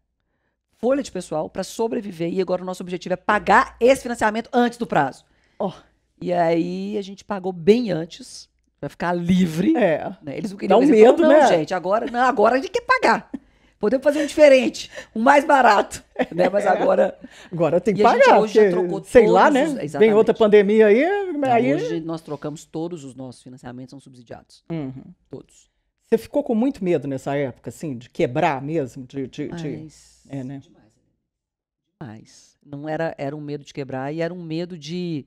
folha de pessoal para sobreviver e agora o nosso objetivo é pagar esse financiamento antes do prazo. Oh. E aí a gente pagou bem antes para ficar livre. É. Né? Eles não queriam. Dá um medo, não né? gente, agora não, agora a gente quer pagar. Podemos fazer um diferente, um mais barato, né? Mas é. agora agora tem que pagar. Gente, hoje já trocou sei lá, né? Os... Exatamente. outra pandemia aí, aí... Hoje nós trocamos todos os nossos financiamentos são subsidiados. Uhum. Todos. Você ficou com muito medo nessa época, assim, de quebrar mesmo? De, de, Mas, de... É, né? Demais. Né? demais. Não era, era um medo de quebrar e era um medo de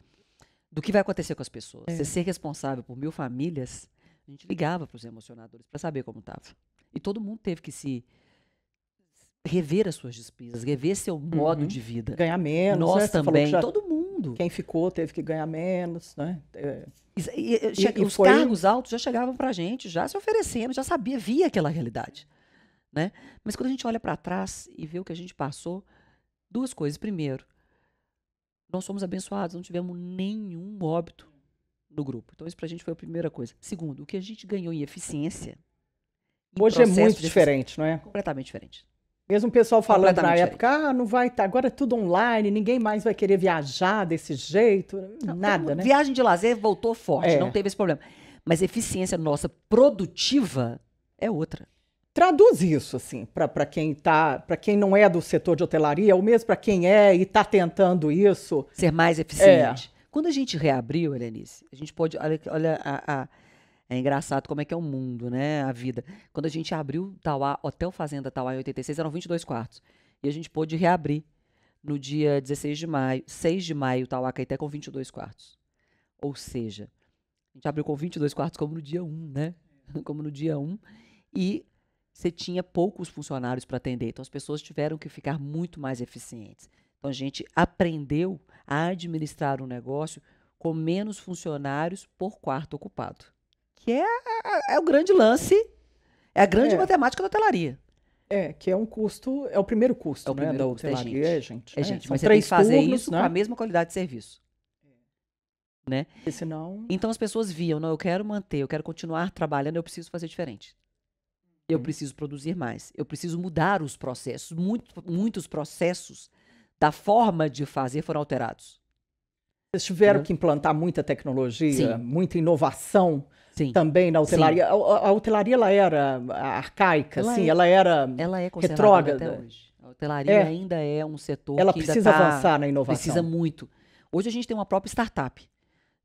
do que vai acontecer com as pessoas. É. Você ser responsável por mil famílias, a gente ligava para os emocionadores para saber como estava. E todo mundo teve que se rever as suas despesas, rever seu modo uhum. de vida. Ganhar menos. Nós né? também. Já... Todo mundo. Quem ficou teve que ganhar menos, né? É... E, e, e, os foi... cargos altos já chegavam para a gente, já se oferecendo, já sabia, via aquela realidade. Né? Mas quando a gente olha para trás e vê o que a gente passou, duas coisas. Primeiro, nós somos abençoados, não tivemos nenhum óbito no grupo. Então, isso para a gente foi a primeira coisa. Segundo, o que a gente ganhou em eficiência. Em Hoje é muito diferente, não é? Completamente diferente. Mesmo o pessoal falando na época, ah, não vai tá, agora é tudo online, ninguém mais vai querer viajar desse jeito, não, nada, então, né? Viagem de lazer voltou forte, é. não teve esse problema. Mas eficiência nossa produtiva é outra. Traduz isso, assim, para quem tá, para quem não é do setor de hotelaria, ou mesmo para quem é e está tentando isso. Ser mais eficiente. É. Quando a gente reabriu, Helenice, a gente pode. Olha, olha a, a é engraçado como é que é o mundo, né? A vida. Quando a gente abriu Tauá, Hotel Fazenda Tauá em 86, eram 22 quartos. E a gente pôde reabrir no dia 16 de maio, 6 de maio, Tauá Caeté com 22 quartos. Ou seja, a gente abriu com 22 quartos como no dia 1, né? <laughs> Como no dia 1. E você tinha poucos funcionários para atender, então as pessoas tiveram que ficar muito mais eficientes. Então a gente aprendeu a administrar um negócio com menos funcionários por quarto ocupado que é, é, é o grande lance, é a grande é. matemática da hotelaria. É, que é um custo, é o primeiro custo, é o né, primeiro da é hotelaria, é gente. É gente, é, né? gente. mas você tem que fazer turnos, isso né? com a mesma qualidade de serviço. É. Né? Porque senão... Então as pessoas viam, não, eu quero manter, eu quero continuar trabalhando, eu preciso fazer diferente. Eu uhum. preciso produzir mais, eu preciso mudar os processos. Muito, muitos processos da forma de fazer foram alterados. Vocês tiveram é. que implantar muita tecnologia, Sim. muita inovação Sim. também na hotelaria. A, a, hotelaria ela era arcaica, ela assim, é, ela era ela é retrógrada. A hotelaria é. ainda é um setor ela que precisa tá, avançar na inovação. Precisa muito. Hoje a gente tem uma própria startup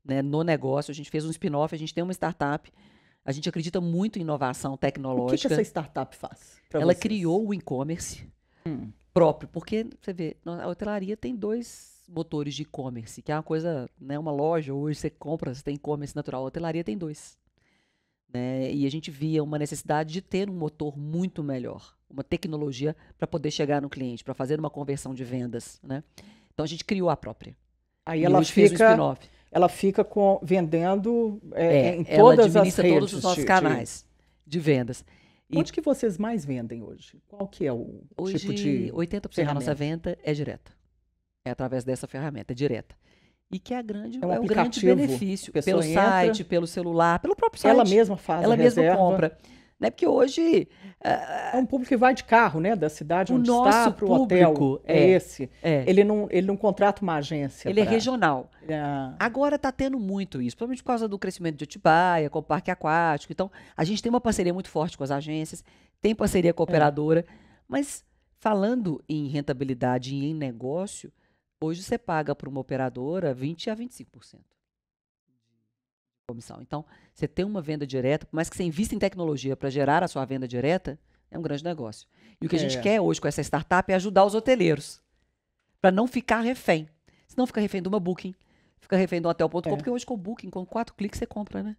né, no negócio, a gente fez um spin-off, a gente tem uma startup. A gente acredita muito em inovação tecnológica. O que, que essa startup faz? Ela vocês? criou o e-commerce hum. próprio, porque você vê, a hotelaria tem dois motores de e-commerce, que é uma coisa, né, uma loja, hoje você compra, você tem e-commerce natural, a hotelaria tem dois. Né? E a gente via uma necessidade de ter um motor muito melhor, uma tecnologia para poder chegar no cliente, para fazer uma conversão de vendas. Né? Então a gente criou a própria. Aí e ela fica, ela fica com, vendendo é, é, em todas as redes, todos os nossos canais de, de vendas. E Onde que vocês mais vendem hoje? Qual que é o tipo hoje, tipo de 80% ferramenta? da nossa venda é direta. É através dessa ferramenta, é direta. E que é, grande, é, um é o grande benefício. Pelo entra, site, pelo celular, pelo próprio site. Ela mesma faz Ela mesma compra. Né? Porque hoje. Uh, é um público que vai de carro, né? Da cidade onde está para o hotel. É, é esse. É. Ele, não, ele não contrata uma agência. Ele é pra... é regional. Agora está tendo muito isso, principalmente por causa do crescimento de Atibaia, com o parque aquático. Então, a gente tem uma parceria muito forte com as agências, tem parceria cooperadora, é. mas falando em rentabilidade e em negócio Hoje você paga para uma operadora 20 a 25% de comissão. Então, você tem uma venda direta, por mais que você invista em tecnologia para gerar a sua venda direta, é um grande negócio. E o que é. a gente é. quer hoje com essa startup é ajudar os hoteleiros para não ficar refém. Se não fica refém de uma booking, fica refém de um hotel.com, é. porque hoje com o booking, com quatro cliques você compra, né?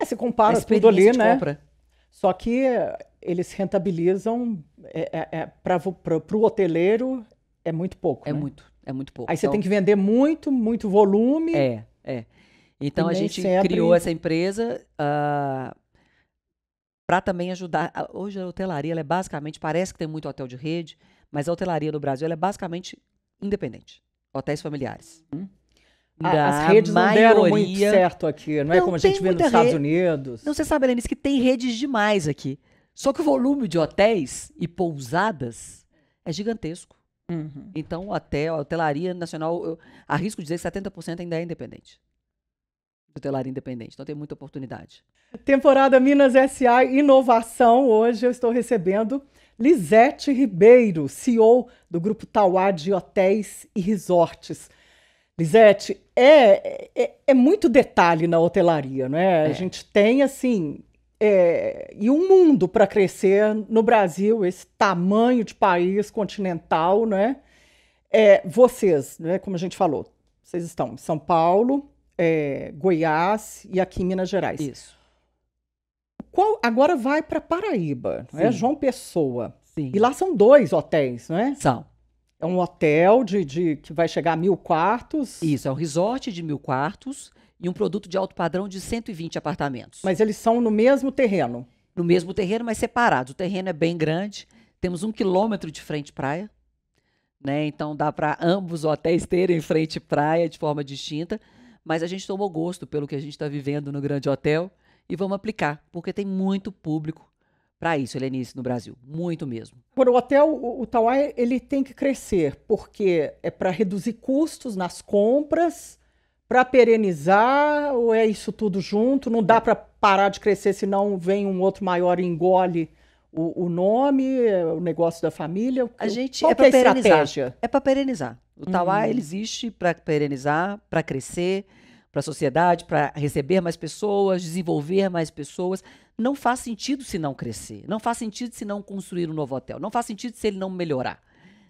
É, você compara tudo ali, né? Compra. Só que eles rentabilizam é, é, é para o hoteleiro é muito pouco. É né? muito. É muito pouco. Aí você tem então que vender muito, muito volume. É, é. Então a gente sempre... criou essa empresa uh, ah, para também ajudar. Hoje a hotelaria é basicamente, parece que tem muito hotel de rede, mas a hotelaria no Brasil é basicamente independente. Hotéis familiares. Hum? As redes maioria... não deram muito certo aqui, não, é não é como a gente vê nos Estados Unidos. Não, você sabe, Lenice, que tem redes demais aqui. Só que o volume de hotéis e pousadas é gigantesco. Uhum. Então, até a hotelaria nacional, eu arrisco dizer que 70% ainda é independente. Hotelaria independente. Então, tem muita oportunidade. Temporada Minas SA Inovação. Hoje eu estou recebendo Lisete Ribeiro, CEO do Grupo Tauá de Hotéis e Resorts. Lisete, é, é, é muito detalhe na hotelaria, não é? é? A gente tem, assim, é, e um mundo para crescer no Brasil, esse tamanho de país continental, né? É, vocês, né, como a gente falou, vocês estão em São Paulo, é, Goiás e aqui em Minas Gerais. Isso. Qual, agora vai para Paraíba, é? João Pessoa. Sim. E lá são dois hotéis, não é? São. É um hotel de, de que vai chegar a mil quartos. Isso, é um resort de mil quartos e um produto de alto padrão de 120 apartamentos. Mas eles são no mesmo terreno? No mesmo terreno, mas separados. O terreno é bem grande, temos um quilômetro de frente praia, né? Então dá para ambos hotéis terem frente praia de forma distinta, mas a gente tomou gosto pelo que a gente está vivendo no grande hotel e vamos aplicar, porque tem muito público para isso, Helenice, no Brasil. Muito mesmo. Por o hotel, o, o Tauá, ele tem que crescer, porque é para reduzir custos nas compras para perenizar ou é isso tudo junto? Não dá é. para parar de crescer, senão vem um outro maior e engole o, o nome, o negócio da família? A gente Qual é para é perenizar. É para perenizar. O uhum. Tauá existe para perenizar, para crescer, para a sociedade, para receber mais pessoas, desenvolver mais pessoas. Não faz sentido se não crescer. Não faz sentido se não construir um novo hotel. Não faz sentido se ele não melhorar.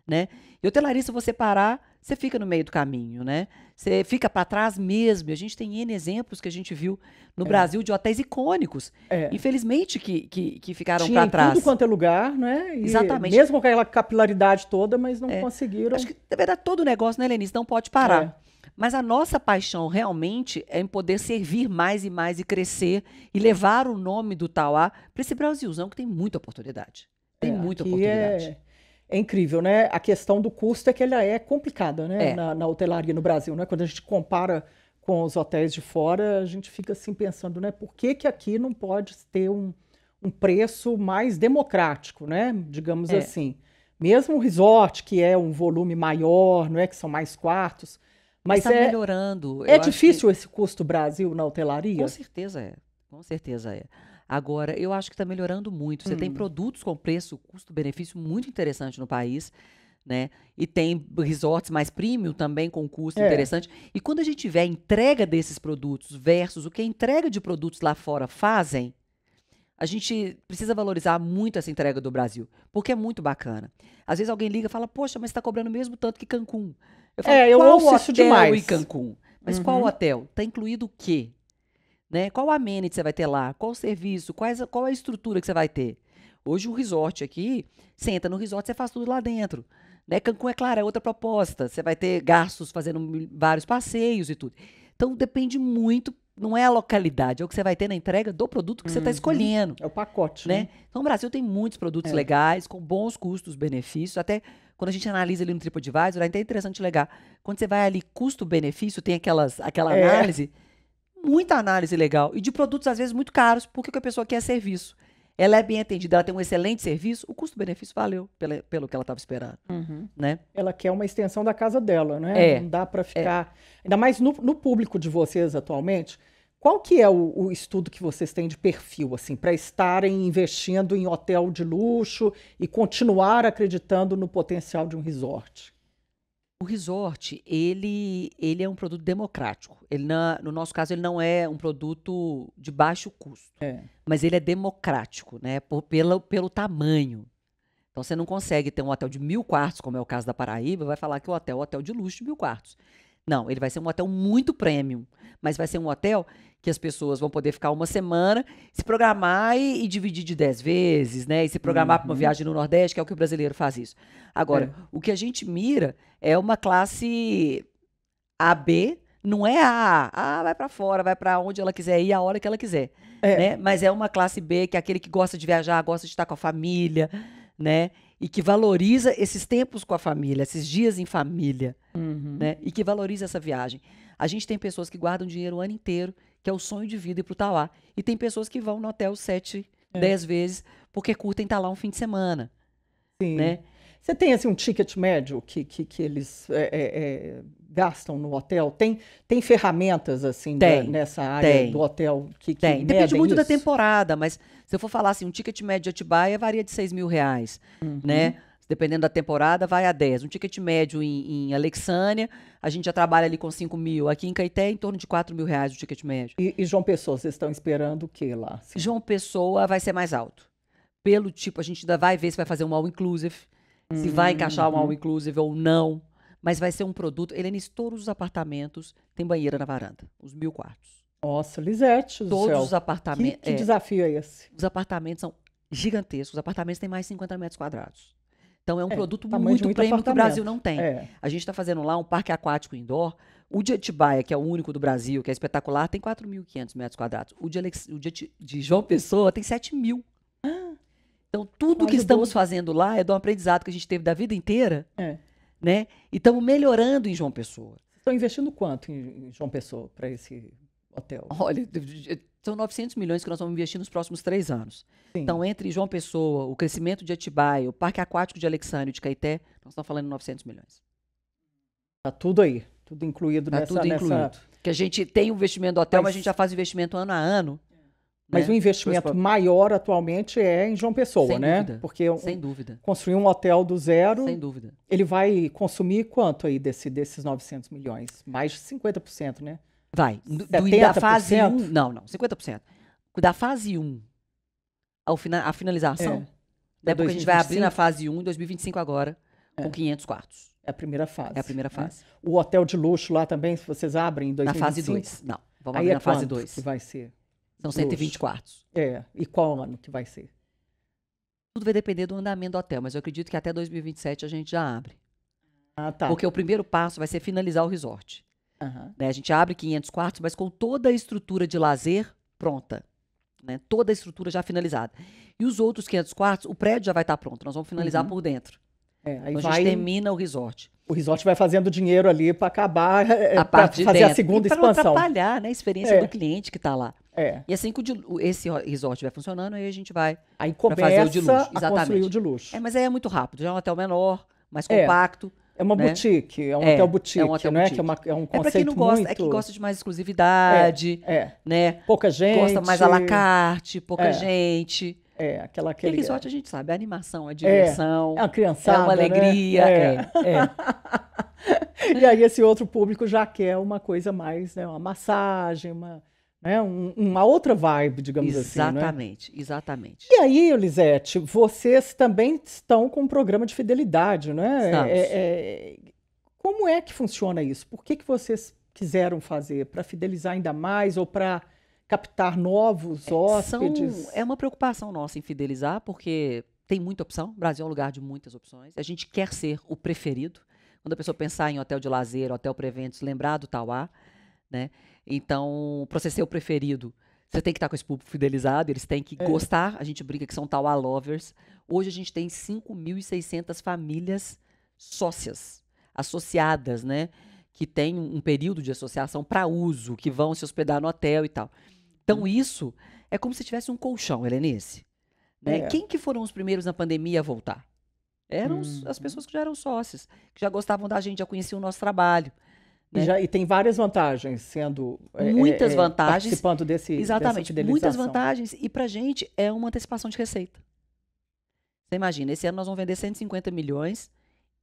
Né? E hotelaria, se você parar, você fica no meio do caminho, né? Você fica para trás mesmo. A gente tem N exemplos que a gente viu no é. Brasil de hotéis icônicos. É. Infelizmente que, que, que ficaram para trás. tudo quanto é lugar, né? E Exatamente. Mesmo com aquela capilaridade toda, mas não é. conseguiram. Acho que, na verdade, todo negócio, né, Lenice, não pode parar. É. Mas a nossa paixão realmente é em poder servir mais e mais e crescer e levar o nome do Tauá para esse Brasilzão que tem muita oportunidade. Tem é, muita oportunidade. É é incrível, né? A questão do custo é que ela é complicada, né? É. Na, na hotelaria no Brasil, né? Quando a gente compara com os hotéis de fora, a gente fica assim pensando, né? Por que, que aqui não pode ter um, um preço mais democrático, né? Digamos é. assim. Mesmo o resort, que é um volume maior, não é? Que são mais quartos. Mas está é, melhorando. É difícil que... esse custo Brasil na hotelaria? Com certeza é. Com certeza é. Agora, eu acho que está melhorando muito. Você hum. tem produtos com preço, custo-benefício muito interessante no país. Né? E tem resorts mais premium também com custo é. interessante. E quando a gente tiver entrega desses produtos versus o que a entrega de produtos lá fora fazem, a gente precisa valorizar muito essa entrega do Brasil, porque é muito bacana. Às vezes alguém liga e fala: "Poxa, mas está cobrando mesmo tanto que Cancún". Eu é, falo: é, eu "Qual ouço hotel isso demais. e Cancún?" Mas uhum. qual hotel? está incluído o quê? Né? Qual amenity você vai ter lá? Qual o serviço? Quais, qual a estrutura que você vai ter? Hoje o resort aqui, senta no resort, você faz tudo lá dentro. Né? Cancún, é claro, é outra proposta. Você vai ter gastos fazendo vários passeios e tudo. Então depende muito, não é a localidade, é o que você vai ter na entrega do produto que tá uhum. você está escolhendo. É o pacote. Né? né? Então o Brasil tem muitos produtos é. legais, com bons custos-benefícios. Até quando a gente analisa ali no TripAdvisor, é até interessante legal. Quando você vai ali custo-benefício, tem aquelas, aquela é. análise muita análise legal e de produtos às vezes muito caros, porque a pessoa quer é serviço. Ela é bem atendida, ela tem um excelente serviço, o custo-benefício valeu pela, pelo que ela estava esperando, uhum. né? Ela quer uma extensão da casa dela, né? É. Não dá para é. ficar... É. Ainda mais no, no, público de vocês atualmente, qual que é o, o estudo que vocês têm de perfil, assim, para estarem investindo em hotel de luxo e continuar acreditando no potencial de um resort? O resort, ele, ele é um produto democrático. Ele no nosso caso, ele não é um produto de baixo custo, É. mas ele é democrático, né? Por, pela, pelo tamanho. Então, você não consegue ter um hotel de mil quartos, como é o caso da Paraíba, vai falar que o hotel é um hotel de luxo de mil quartos. Não, ele vai ser um hotel muito premium, mas vai ser um hotel que as pessoas vão poder ficar uma semana, se programar e, e dividir de 10 vezes, né? E se programar uhum. para uma viagem no Nordeste, que é o que o brasileiro faz isso. Agora, é. o que a gente mira é uma classe AB, não é a A, vai para fora, vai para onde ela quiser ir, a hora que ela quiser, é. né? Mas é uma classe B, que é aquele que gosta de viajar, gosta de estar com a família, né? e que valoriza esses tempos com a família, esses dias em família, uhum. né? E que valoriza essa viagem. A gente tem pessoas que guardam dinheiro o ano inteiro, que é o sonho de vida ir pro Tala, E tem pessoas que vão no hotel sete, é. dez vezes, porque curtem estar tá lá um fim de semana. Sim. Né? Você tem assim um ticket médio que, que, que eles é, é, é gastam no hotel? Tem, tem ferramentas assim tem, da, nessa área tem, do hotel que, que tem. Depende muito isso? da temporada, mas se eu for falar assim, um ticket médio de Atibaia varia de 6 mil reais, uhum. né? Dependendo da temporada, vai a 10. Um ticket médio em, em Alexânia, a gente já trabalha ali com 5 mil. Aqui em Caeté, em torno de 4 mil reais o ticket médio. E, e João Pessoa, vocês estão esperando o que lá? João Pessoa vai ser mais alto. Pelo tipo, a gente ainda vai ver se vai fazer um all-inclusive, uhum. se vai encaixar um uhum. all-inclusive ou não. Mas vai ser um produto. Helenice, todos os apartamentos têm banheira na varanda, os mil quartos. Nossa, Lisete, do Todos céu. os apartamentos. Que, que é, desafio é esse? Os apartamentos são gigantescos. Os apartamentos têm mais de 50 metros quadrados. Então é um é, produto muito, prêmio que o Brasil não tem. É. A gente está fazendo lá um parque aquático indoor. O de Atibaia, que é o único do Brasil, que é espetacular, tem 4.500 metros quadrados. O de, Alex... o de, de João Pessoa tem 7 mil. Ah. então tudo que estamos fazendo lá é do aprendizado que a gente teve da vida inteira. É. Né? E estamos melhorando em João Pessoa. Estão investindo quanto em João Pessoa para esse hotel? Olha, são 900 milhões que nós vamos investir nos próximos três anos. Sim. Então, entre João Pessoa, o crescimento de Atibaia, o Parque Aquático de Alexandre de Caeté, nós estamos falando em 900 milhões. Está tudo aí, tudo incluído tá nessa... tudo incluído. Nessa... Que a gente tem o investimento do hotel, mas, então, mas a gente já faz investimento ano a ano. É. Mas né? o investimento maior atualmente é em João Pessoa, Sem né? Dúvida. Porque Sem dúvida. construir um hotel do zero. Sem dúvida. Ele vai consumir quanto aí desse, desses 900 milhões? Mais de 50%, né? Vai. Do, do, da fase 1. não, não, 50%. Da fase 1 ao fina, a finalização. É. Da é época 2025. a gente vai abrir na fase 1 em 2025 agora, é. com 500 quartos. É a primeira fase. É a primeira né? fase. Né? O hotel de luxo lá também, se vocês abrem em 2025? Na fase 2, não. Vamos Aí abrir é na fase 2. que vai ser? São 120 luxo. quartos. É, e qual ano que vai ser? Tudo vai depender do andamento do hotel, mas eu acredito que até 2027 a gente já abre. Ah, tá. Porque o primeiro passo vai ser finalizar o resort. Uhum. Né? A gente abre 500 quartos, mas com toda a estrutura de lazer pronta. Né? Toda a estrutura já finalizada. E os outros 500 quartos, o prédio já vai estar tá pronto. Nós vamos finalizar uhum. por dentro. É, então a gente termina o resort. O resort vai fazendo dinheiro ali para acabar, eh, para fazer dentro. a segunda e expansão. Para atrapalhar né, a experiência é. do cliente que está lá. É. E assim que o, esse resort vai funcionando, aí a gente vai aí começa fazer o de luxo. Exatamente. A construir o de luxo. É, mas aí é muito rápido. Já é um hotel menor, mais é. compacto. É. É uma né? boutique, é um é, hotel é é é boutique, é um hotel Boutique. Que é, uma, é um conceito é quem não gosta, muito... É que gosta de mais exclusividade, é, né? Pouca gente. Gosta mais à la carte, pouca gente. É, aquela... Aquele... E resort a gente sabe, a animação, a direção, É, é criançada, É uma né? alegria. Né? É, é. <laughs> e aí esse outro público já quer uma coisa mais, né? Uma massagem, uma né, um, uma outra vibe, digamos assim, né? exatamente, assim. Exatamente, né? exatamente. E aí, Elisete, vocês também estão com um programa de fidelidade, né? É, é, como é que funciona isso? Por que, que vocês quiseram fazer? Para fidelizar ainda mais ou para captar novos é, hóspedes? São, é uma preocupação nossa em fidelizar, porque tem muita opção. O Brasil é um lugar de muitas opções. A gente quer ser o preferido. Quando a pessoa pensar em hotel de lazer, hotel para eventos, lembrar do Tauá, né? Então, para você ser o preferido, você tem que estar com esse público fidelizado, eles têm que é. gostar. A gente brinca que são tal lovers. Hoje a gente tem 5.600 famílias sócias, associadas, né? Que tem um período de associação para uso, que vão se hospedar no hotel e tal. Então, isso é como se tivesse um colchão, Helenice. Né? É. Quem que foram os primeiros na pandemia a voltar? Eram hum. as uhum. pessoas que já eram sócias, que já gostavam da gente, já conheciam o nosso trabalho. Né? E, já, e tem várias vantagens sendo é, muitas é, é, vantagens participando desse exatamente muitas vantagens e para gente é uma antecipação de receita você imagina esse ano nós vamos vender 150 milhões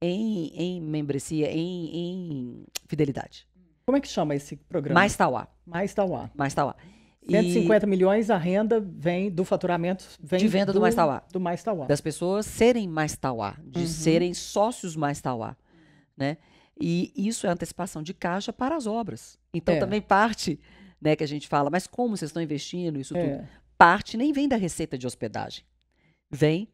em, em membrecia em, em fidelidade como é que chama esse programa mais Tauá mais Tauá mais Tauá 150 e... milhões a renda vem do faturamento vem de venda do, do mais Tauá do mais Tauá das pessoas serem mais Tauá de uhum. serem sócios mais Tauá né e isso é antecipação de caixa para as obras. Então é. também parte, né, que a gente fala, mas como vocês estão investindo isso é. tudo? Parte nem vem da receita de hospedagem. Vem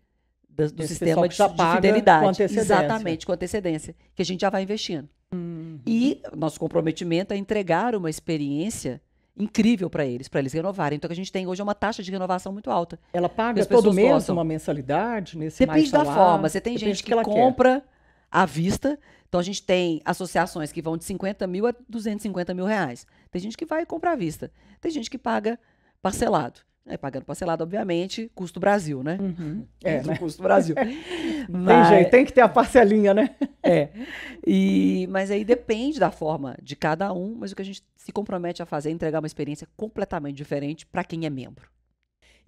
do, do sistema de, de fidelidade. Com Exatamente, com antecedência, que a gente já vai investindo. Uhum. E nosso comprometimento é entregar uma experiência incrível para eles, para eles renovarem. Então, a gente tem hoje é uma taxa de renovação muito alta. Ela paga todo mês possam. uma mensalidade nesse Depende da forma. Você tem Depende gente que, que compra... Quer à vista. Então a gente tem associações que vão de 50 mil a 250 mil reais. Tem gente que vai comprar à vista. Tem gente que paga parcelado. É, pagando parcelado, obviamente, custo Brasil, né? Uhum. É, <laughs> é né? custo Brasil. mas... <laughs> Tem jeito, tem que ter a parcelinha, né? <laughs> é. E, mas aí depende da forma de cada um, mas o que a gente se compromete a fazer é entregar uma experiência completamente diferente para quem é membro.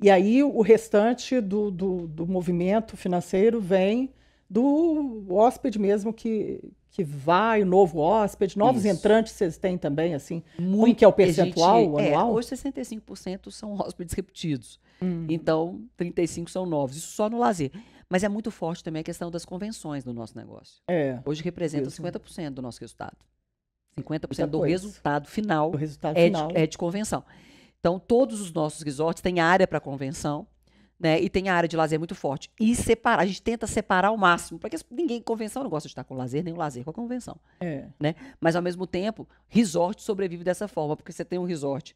E aí o restante do, do, do movimento financeiro vem do hóspede mesmo que, que vai, o novo hóspede, novos Isso. entrantes vocês têm também, assim? Muito. Como que é o percentual gente, é, anual? É, hoje 65% são hóspedes repetidos. Hum. Então, 35% são novos. Isso só no lazer. Mas é muito forte também a questão das convenções no nosso negócio. É, hoje representa mesmo. 50% do nosso resultado. 50% do resultado final, do resultado é, final. De, é de convenção. Então, todos os nossos resorts têm área para convenção né? E tem a área de lazer muito forte. E separar, a gente tenta separar ao máximo, porque ninguém, convenção não gosta de estar com lazer, nem o lazer com a convenção. É. Né? Mas ao mesmo tempo, resort sobrevive dessa forma, porque você tem um resort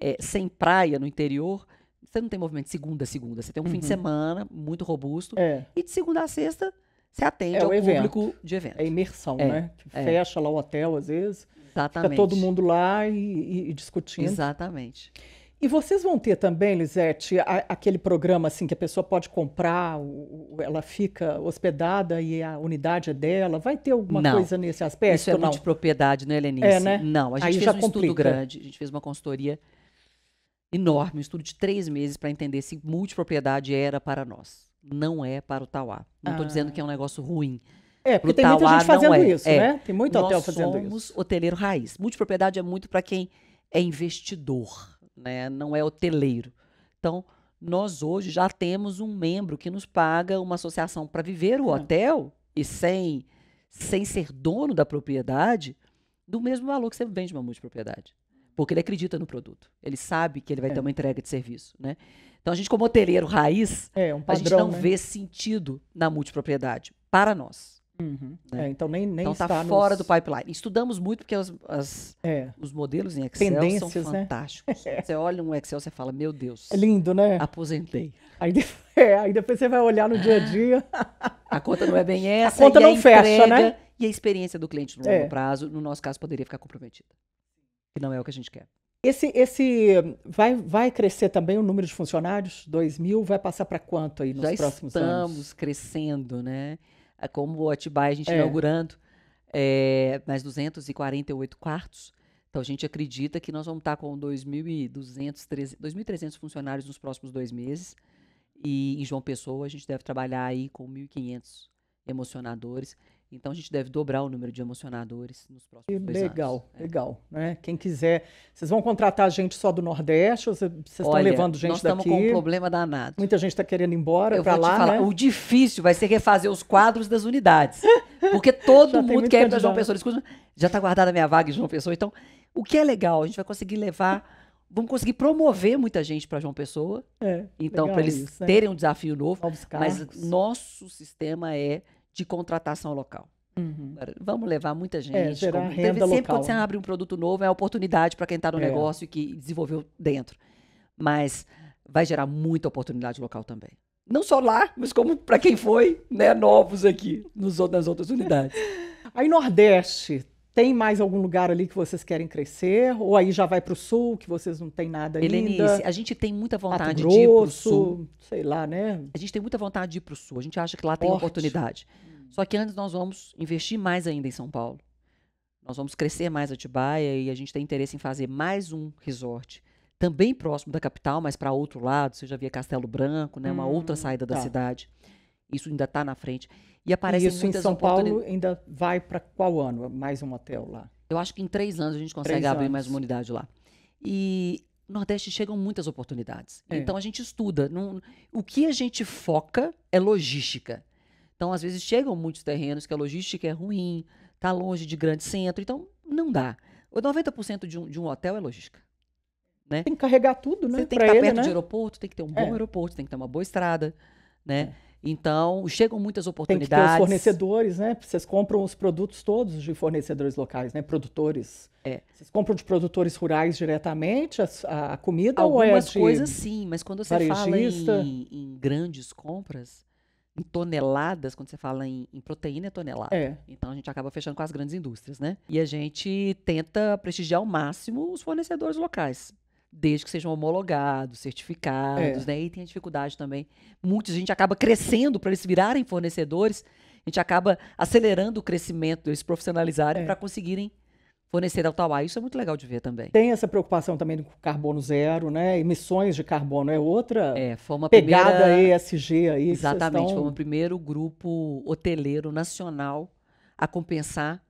é, sem praia no interior, você não tem movimento segunda a segunda. Você tem um uhum. fim de uhum. semana muito robusto. É. E de segunda a sexta, você atende é ao evento. público de evento. É imersão, é. né? Que é. fecha lá o hotel, às vezes. Exatamente. Fica todo mundo lá e, e discutindo. Exatamente. E vocês vão ter também, Lisete, a, aquele programa assim que a pessoa pode comprar, o, ela fica hospedada e a unidade é dela. Vai ter alguma não. coisa nesse aspecto? Isso é não? multipropriedade, não é, Lenice? É, né? Não, a gente Aí fez já um complica. estudo grande, a gente fez uma consultoria enorme, um estudo de três meses para entender se multipropriedade era para nós. Não é para o Tauá. Não estou ah. dizendo que é um ah. negócio ruim. É, porque Pro tem Tauá, muita gente fazendo é. isso, é. né? Tem muito nós hotel fazendo isso. Nós somos hoteleiro raiz. Multipropriedade é muito para quem é investidor né? não é hoteleiro. Então, nós hoje já temos um membro que nos paga uma associação para viver o é. hotel e sem, sem ser dono da propriedade, do mesmo valor que você vende uma multipropriedade. Porque ele acredita no produto. Ele sabe que ele vai é. ter uma entrega de serviço. Né? Então, a gente, como hoteleiro raiz, é, um padrão, a gente não né? vê sentido na multipropriedade para nós. Uhum. Né? É, então nem, nem então tá está tá fora nos... do pipeline. Estudamos muito porque as, as é. os modelos em Excel Tendências, são né? fantásticos. Né? <laughs> Você olha um Excel você fala, meu Deus. É lindo, né? Aposentei. Aí, <laughs> é, aí depois você vai olhar no dia a dia. <laughs> A conta não é bem essa. A conta não a fecha, né? E a experiência do cliente no longo é. prazo, no nosso caso, poderia ficar comprometida. Que não é o que a gente quer. Esse, esse vai, vai crescer também o número de funcionários? 2 mil? Vai passar para quanto aí nos Já próximos anos? estamos crescendo, né? É como o Atibaia a gente é. inaugurando, é, mais 248 quartos. Então a gente acredita que nós vamos estar com 2.200, 2.300 funcionários nos próximos dois meses. E em João Pessoa a gente deve trabalhar aí com 1.500 emocionadores. Então a gente deve dobrar o número de emocionadores nos próximos dois legal, anos. Legal, é. legal. É. Né? Quem quiser, vocês vão contratar gente só do Nordeste ou vocês estão levando gente daqui? Nós estamos com um problema danado. Muita gente está querendo ir embora para lá. Falar, né? O difícil vai ser refazer os quadros das unidades, porque todo <laughs> mundo quer ir para João Pessoa. Escuta, já está guardada a minha vaga em João Pessoa. Então, o que é legal, a gente vai conseguir levar vamos conseguir promover muita gente para João Pessoa. É, então, para eles isso, né? terem um desafio novo. Mas nosso sistema é de contratação local. Uhum. Vamos levar muita é, gente. É, gerar como, renda sempre local. quando você né? abre um produto novo, é oportunidade para quem está no é. negócio e que desenvolveu dentro. Mas vai gerar muita oportunidade local também. Não só lá, mas como para quem foi né, novos aqui nos, nas outras unidades. <laughs> Aí Nordeste tem mais algum lugar ali que vocês querem crescer? Ou aí já vai para o sul, que vocês não têm nada Helenice, ainda? a gente tem muita vontade Grosso, de ir para o sul. Sei lá, né? A gente tem muita vontade de ir para o sul. A gente acha que lá Forte. tem oportunidade. Hum. Só que antes nós vamos investir mais ainda em São Paulo. Nós vamos crescer mais a Tibaia e a gente tem interesse em fazer mais um resort, também próximo da capital, mas para outro lado, já via Castelo Branco, né, uma outra hum, saída da tá. cidade. Isso ainda está na frente. E aparece Isso em São Paulo ainda vai para qual ano? Mais um hotel lá? Eu acho que em três anos a gente consegue abrir mais uma unidade lá. E Nordeste chegam muitas oportunidades. É. Então a gente estuda. o que a gente foca é logística. Então, às vezes, chegam muitos terrenos que a logística é ruim, está longe de grande centro, então não dá. 90% de um, de um hotel é logística. Né? Tem que carregar tudo, né? Você tem que tá estar perto né? de aeroporto, tem que ter um bom é. aeroporto, tem que ter uma boa estrada, né? É. Então, chegam muitas oportunidades. Tem que ter os fornecedores, né? Vocês compram os produtos todos de fornecedores locais, né? Produtores. É. Vocês compram de produtores rurais diretamente a, a comida Algumas ou é Algumas coisas sim, mas quando você varejista. fala em, em, grandes compras, em toneladas, quando você fala em, em proteína é tonelada. É. Então a gente acaba fechando com as grandes indústrias, né? E a gente tenta prestigiar ao máximo os fornecedores locais desde que sejam homologados, certificados, é. né? E tem a dificuldade também. Muita gente acaba crescendo para eles virarem fornecedores. A gente acaba acelerando o crescimento, eles profissionalizarem é. para conseguirem fornecer ao Tauá. Isso é muito legal de ver também. Tem essa preocupação também com carbono zero, né? Emissões de carbono é outra é, foi uma pegada primeira... ESG aí. Exatamente, estão... foi o primeiro grupo hoteleiro nacional a compensar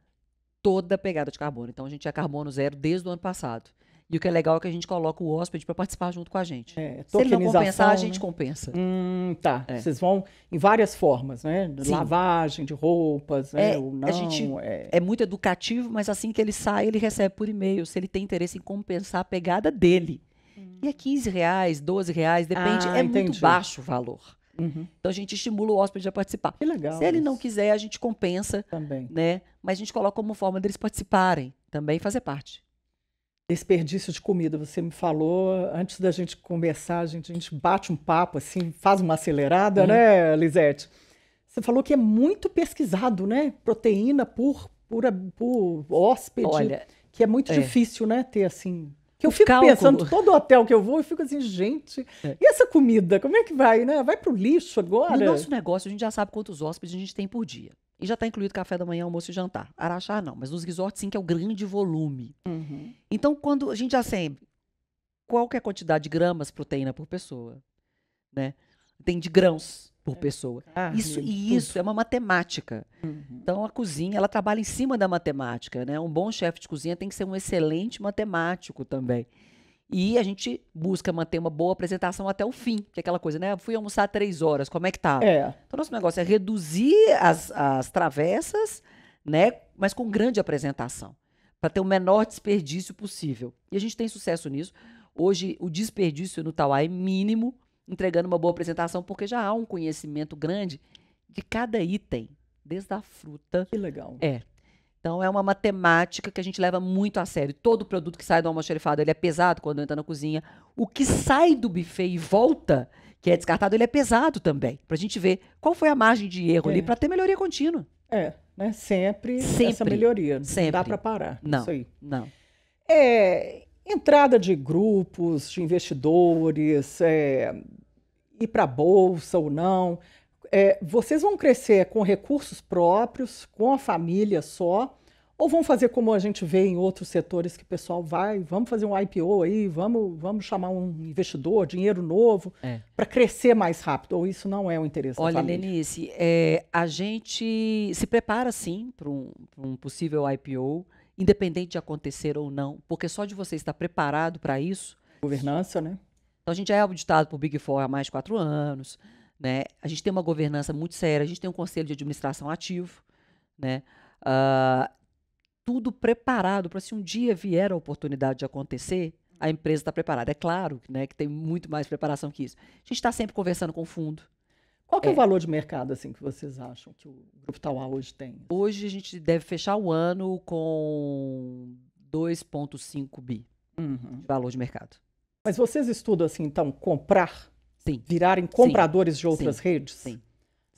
toda a pegada de carbono. Então a gente é carbono zero desde o ano passado. E o que é legal é que a gente coloca o hóspede para participar junto com a gente. É, Se ele não compensar, a né? gente compensa. Hum, tá. É. Vocês vão em várias formas, né? Sim. Lavagem de roupas, né? é, né? ou não. A gente é... é muito educativo, mas assim que ele sai, ele recebe por e-mail. Se ele tem interesse em compensar a pegada dele. Hum. E é 15 reais, 12 reais, depende. Ah, é entendi. muito baixo o valor. Uhum. Então a gente estimula o hóspede a participar. Que legal. Se ele não quiser, a gente compensa. Também. Né? Mas a gente coloca como forma deles participarem também e fazer parte desperdício de comida. Você me falou, antes da gente conversar, a gente, a gente bate um papo, assim, faz uma acelerada, uhum. né, Lisete? Você falou que é muito pesquisado, né? Proteína por, por, por hóspede. Olha, que é muito é. difícil, né, ter assim. Que eu fico cálculo. pensando, todo hotel que eu vou, eu fico assim, gente, é. e essa comida, como é que vai, né? Vai pro lixo agora? No nosso negócio, a gente já sabe quantos hóspedes a gente tem por dia. E já está incluído café da manhã, almoço e jantar. Araxá não, mas nos resorts sim, que é o grande volume. Uhum. Então, quando a gente já sempre. Qual que é a quantidade de gramas proteína por pessoa? Né? Tem de grãos por é pessoa. Ah, isso, e isso é uma matemática. Uhum. Então, a cozinha, ela trabalha em cima da matemática. Né? Um bom chefe de cozinha tem que ser um excelente matemático também. E a gente busca manter uma boa apresentação até o fim, que é aquela coisa, né? Fui almoçar três horas, como é que tá? É. Então, nosso negócio é reduzir as, as travessas, né? Mas com grande apresentação, para ter o menor desperdício possível. E a gente tem sucesso nisso. Hoje, o desperdício no Tauá é mínimo, entregando uma boa apresentação, porque já há um conhecimento grande de cada item, desde a fruta. Que legal. É, então é uma matemática que a gente leva muito a sério. Todo produto que sai do almoxerifado, ele é pesado quando entra na cozinha. O que sai do buffet e volta, que é descartado, ele é pesado também. Para a gente ver qual foi a margem de erro é. ali para ter melhoria contínua. É, né? Sempre, sempre essa melhoria. Sempre. Não dá para parar. É não, isso aí. não. É, entrada de grupos, de investidores, é, ir para a bolsa ou não é, vocês vão crescer com recursos próprios, com a família só, ou vão fazer como a gente vê em outros setores que o pessoal vai, vamos fazer um IPO aí, vamos, vamos chamar um investidor, dinheiro novo, é. para crescer mais rápido? Ou isso não é o interesse Olha, da família? Olha, Lenice, é, a gente se prepara sim para um, um possível IPO, independente de acontecer ou não, porque só de você estar preparado para isso. Governança, né? Então a gente já é auditado por Big Four há mais de quatro anos. Né? A gente tem uma governança muito séria, a gente tem um conselho de administração ativo, né? Uh, tudo preparado para se um dia vier a oportunidade de acontecer, a empresa está preparada. É claro né, que tem muito mais preparação que isso. A gente está sempre conversando com o fundo. Qual é, é, o é. valor de mercado assim que vocês acham que o Grupo Tauá hoje tem? Hoje a gente deve fechar o ano com 2,5 bi uhum. de valor de mercado. Mas vocês estudam assim, então, comprar Sim. virarem compradores Sim. de outras Sim. redes? Sim.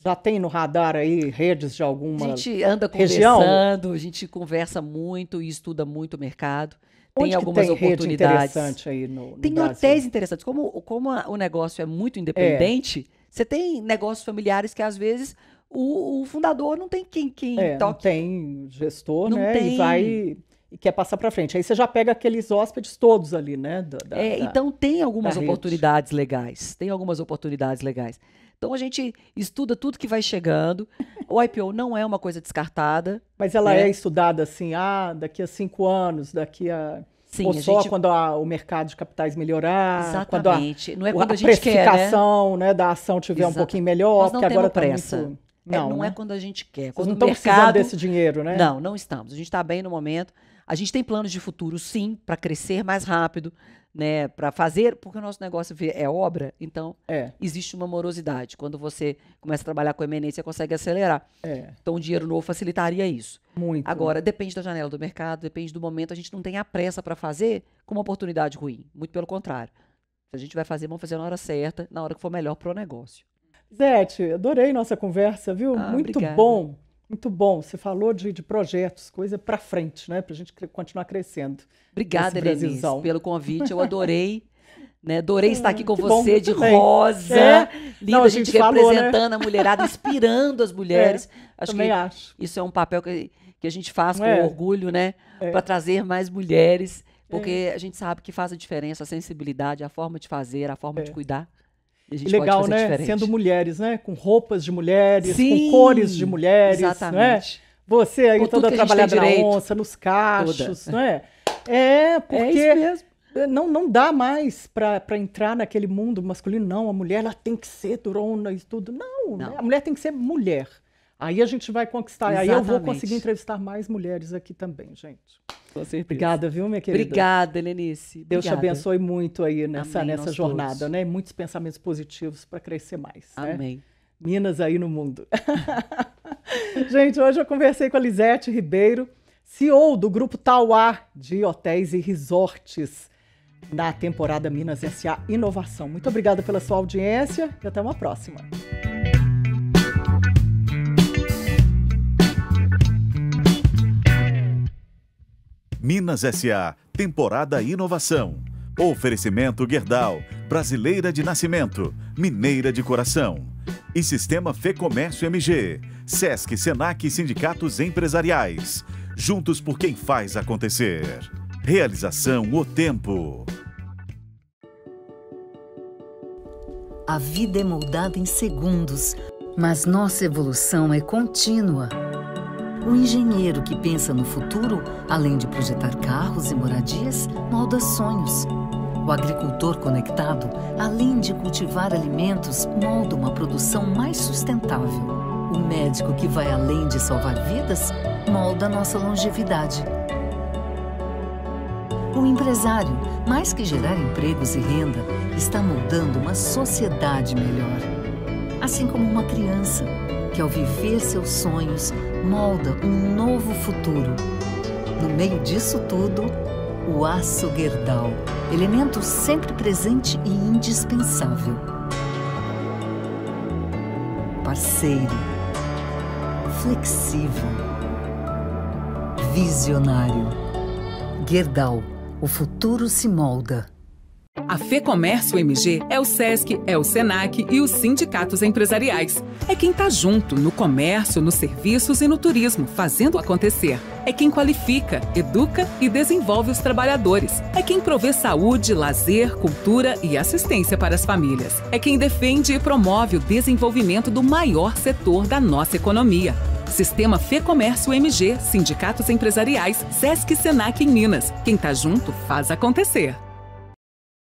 Já tem no radar aí redes de alguma região? A gente anda conversando, região? a gente conversa muito e estuda muito o mercado. Onde tem algumas tem oportunidades. interessante aí no, no tem Brasil? hotéis interessantes. Como, como a, o negócio é muito independente, é. você tem negócios familiares que às vezes o, o fundador não tem quem, quem é, toque. Não tem gestor, não né? Tem. E vai e quer passar para frente. Aí você já pega aqueles hóspedes todos ali, né? Da, da, é, então tem algumas oportunidades rede. legais. Tem algumas oportunidades legais. Então a gente estuda tudo que vai chegando. O IPO não é uma coisa descartada. Mas ela né? é estudada assim, ah, daqui a cinco anos, daqui a. Sim, Ou só gente... quando a, o mercado de capitais melhorar, Exatamente. quando a, não é quando a, a quer, né? né? da ação estiver Exato. um pouquinho melhor, Nós não porque temos agora tá pressa. Tá muito... É, não, é, não né? é quando a gente quer. É quando não estão mercado... precisando desse dinheiro, né? Não, não estamos. A gente está bem no momento. A gente tem planos de futuro, sim, para crescer mais rápido, né, para fazer, porque o nosso negócio é obra, então é. existe uma morosidade. Quando você começa a trabalhar com eminência, você consegue acelerar. É. Então, o dinheiro novo facilitaria isso. Muito. Agora, depende da janela do mercado, depende do momento. A gente não tem a pressa para fazer com uma oportunidade ruim. Muito pelo contrário. Se a gente vai fazer, vamos fazer na hora certa, na hora que for melhor para o negócio. Zete, adorei nossa conversa, viu? Ah, Muito obrigada. bom. Muito bom. Você falou de, de projetos, coisa para frente, né? Para a gente continuar crescendo. Obrigada, Denise, pelo convite. Eu adorei. Né? Adorei <laughs> estar aqui com que você bom, de também. rosa. É. Linda, Não, a gente, a gente falou, né? representando né? a mulherada, inspirando as <laughs> é, mulheres. É, acho que acho. isso é um papel que, que a gente faz com é. orgulho, né? É. Para trazer mais mulheres. É. Porque a gente sabe que faz a diferença a sensibilidade, a forma de fazer, a forma de cuidar legal, né? Diferente. Sendo mulheres, né? Com roupas de mulheres, Sim, com cores de mulheres, né? exatamente. Né? Você aí toda trabalhada na onça, nos cachos, não né? é? É, porque é Não, não dá mais para entrar naquele mundo masculino, não. A mulher ela tem que ser durona e tudo. Não, não. Né? a mulher tem que ser mulher. Aí a gente vai conquistar. Exatamente. Aí eu vou conseguir entrevistar mais mulheres aqui também, gente. Com certeza. Obrigada, viu, minha querida? Obrigada, Helenice. Deus te abençoe muito aí nessa, Amém, nessa jornada, todos. né? Muitos pensamentos positivos para crescer mais. Né? Amém. Né? Minas aí no mundo. <laughs> gente, hoje eu conversei com a Lisete Ribeiro, CEO do Grupo Tauá de Hotéis e Resorts da temporada Minas SA Inovação. Muito obrigada pela sua audiência e até uma próxima. Minas SA, temporada Inovação. Oferecimento Guerdal, brasileira de nascimento, mineira de coração. E Sistema Fê Comércio MG, SESC, SENAC e sindicatos empresariais. Juntos por quem faz acontecer. Realização O Tempo. A vida é moldada em segundos, mas nossa evolução é contínua. O engenheiro que pensa no futuro, além de projetar carros e moradias, molda sonhos. O agricultor conectado, além de cultivar alimentos, molda uma produção mais sustentável. O médico que vai além de salvar vidas, molda nossa longevidade. O empresário, mais que gerar empregos e renda, está moldando uma sociedade melhor assim como uma criança que, ao viver seus sonhos, molda um novo futuro. No meio disso tudo, o aço guerdal, elemento sempre presente e indispensável. Parceiro, flexível, visionário. Guerdal, o futuro se molda. A FEComércio MG é o SESC, é o SENAC e os sindicatos empresariais. É quem está junto no comércio, nos serviços e no turismo, fazendo acontecer. É quem qualifica, educa e desenvolve os trabalhadores. É quem provê saúde, lazer, cultura e assistência para as famílias. É quem defende e promove o desenvolvimento do maior setor da nossa economia. Sistema Fecomércio MG, Sindicatos Empresariais, Sesc Senac em Minas. Quem está junto faz acontecer.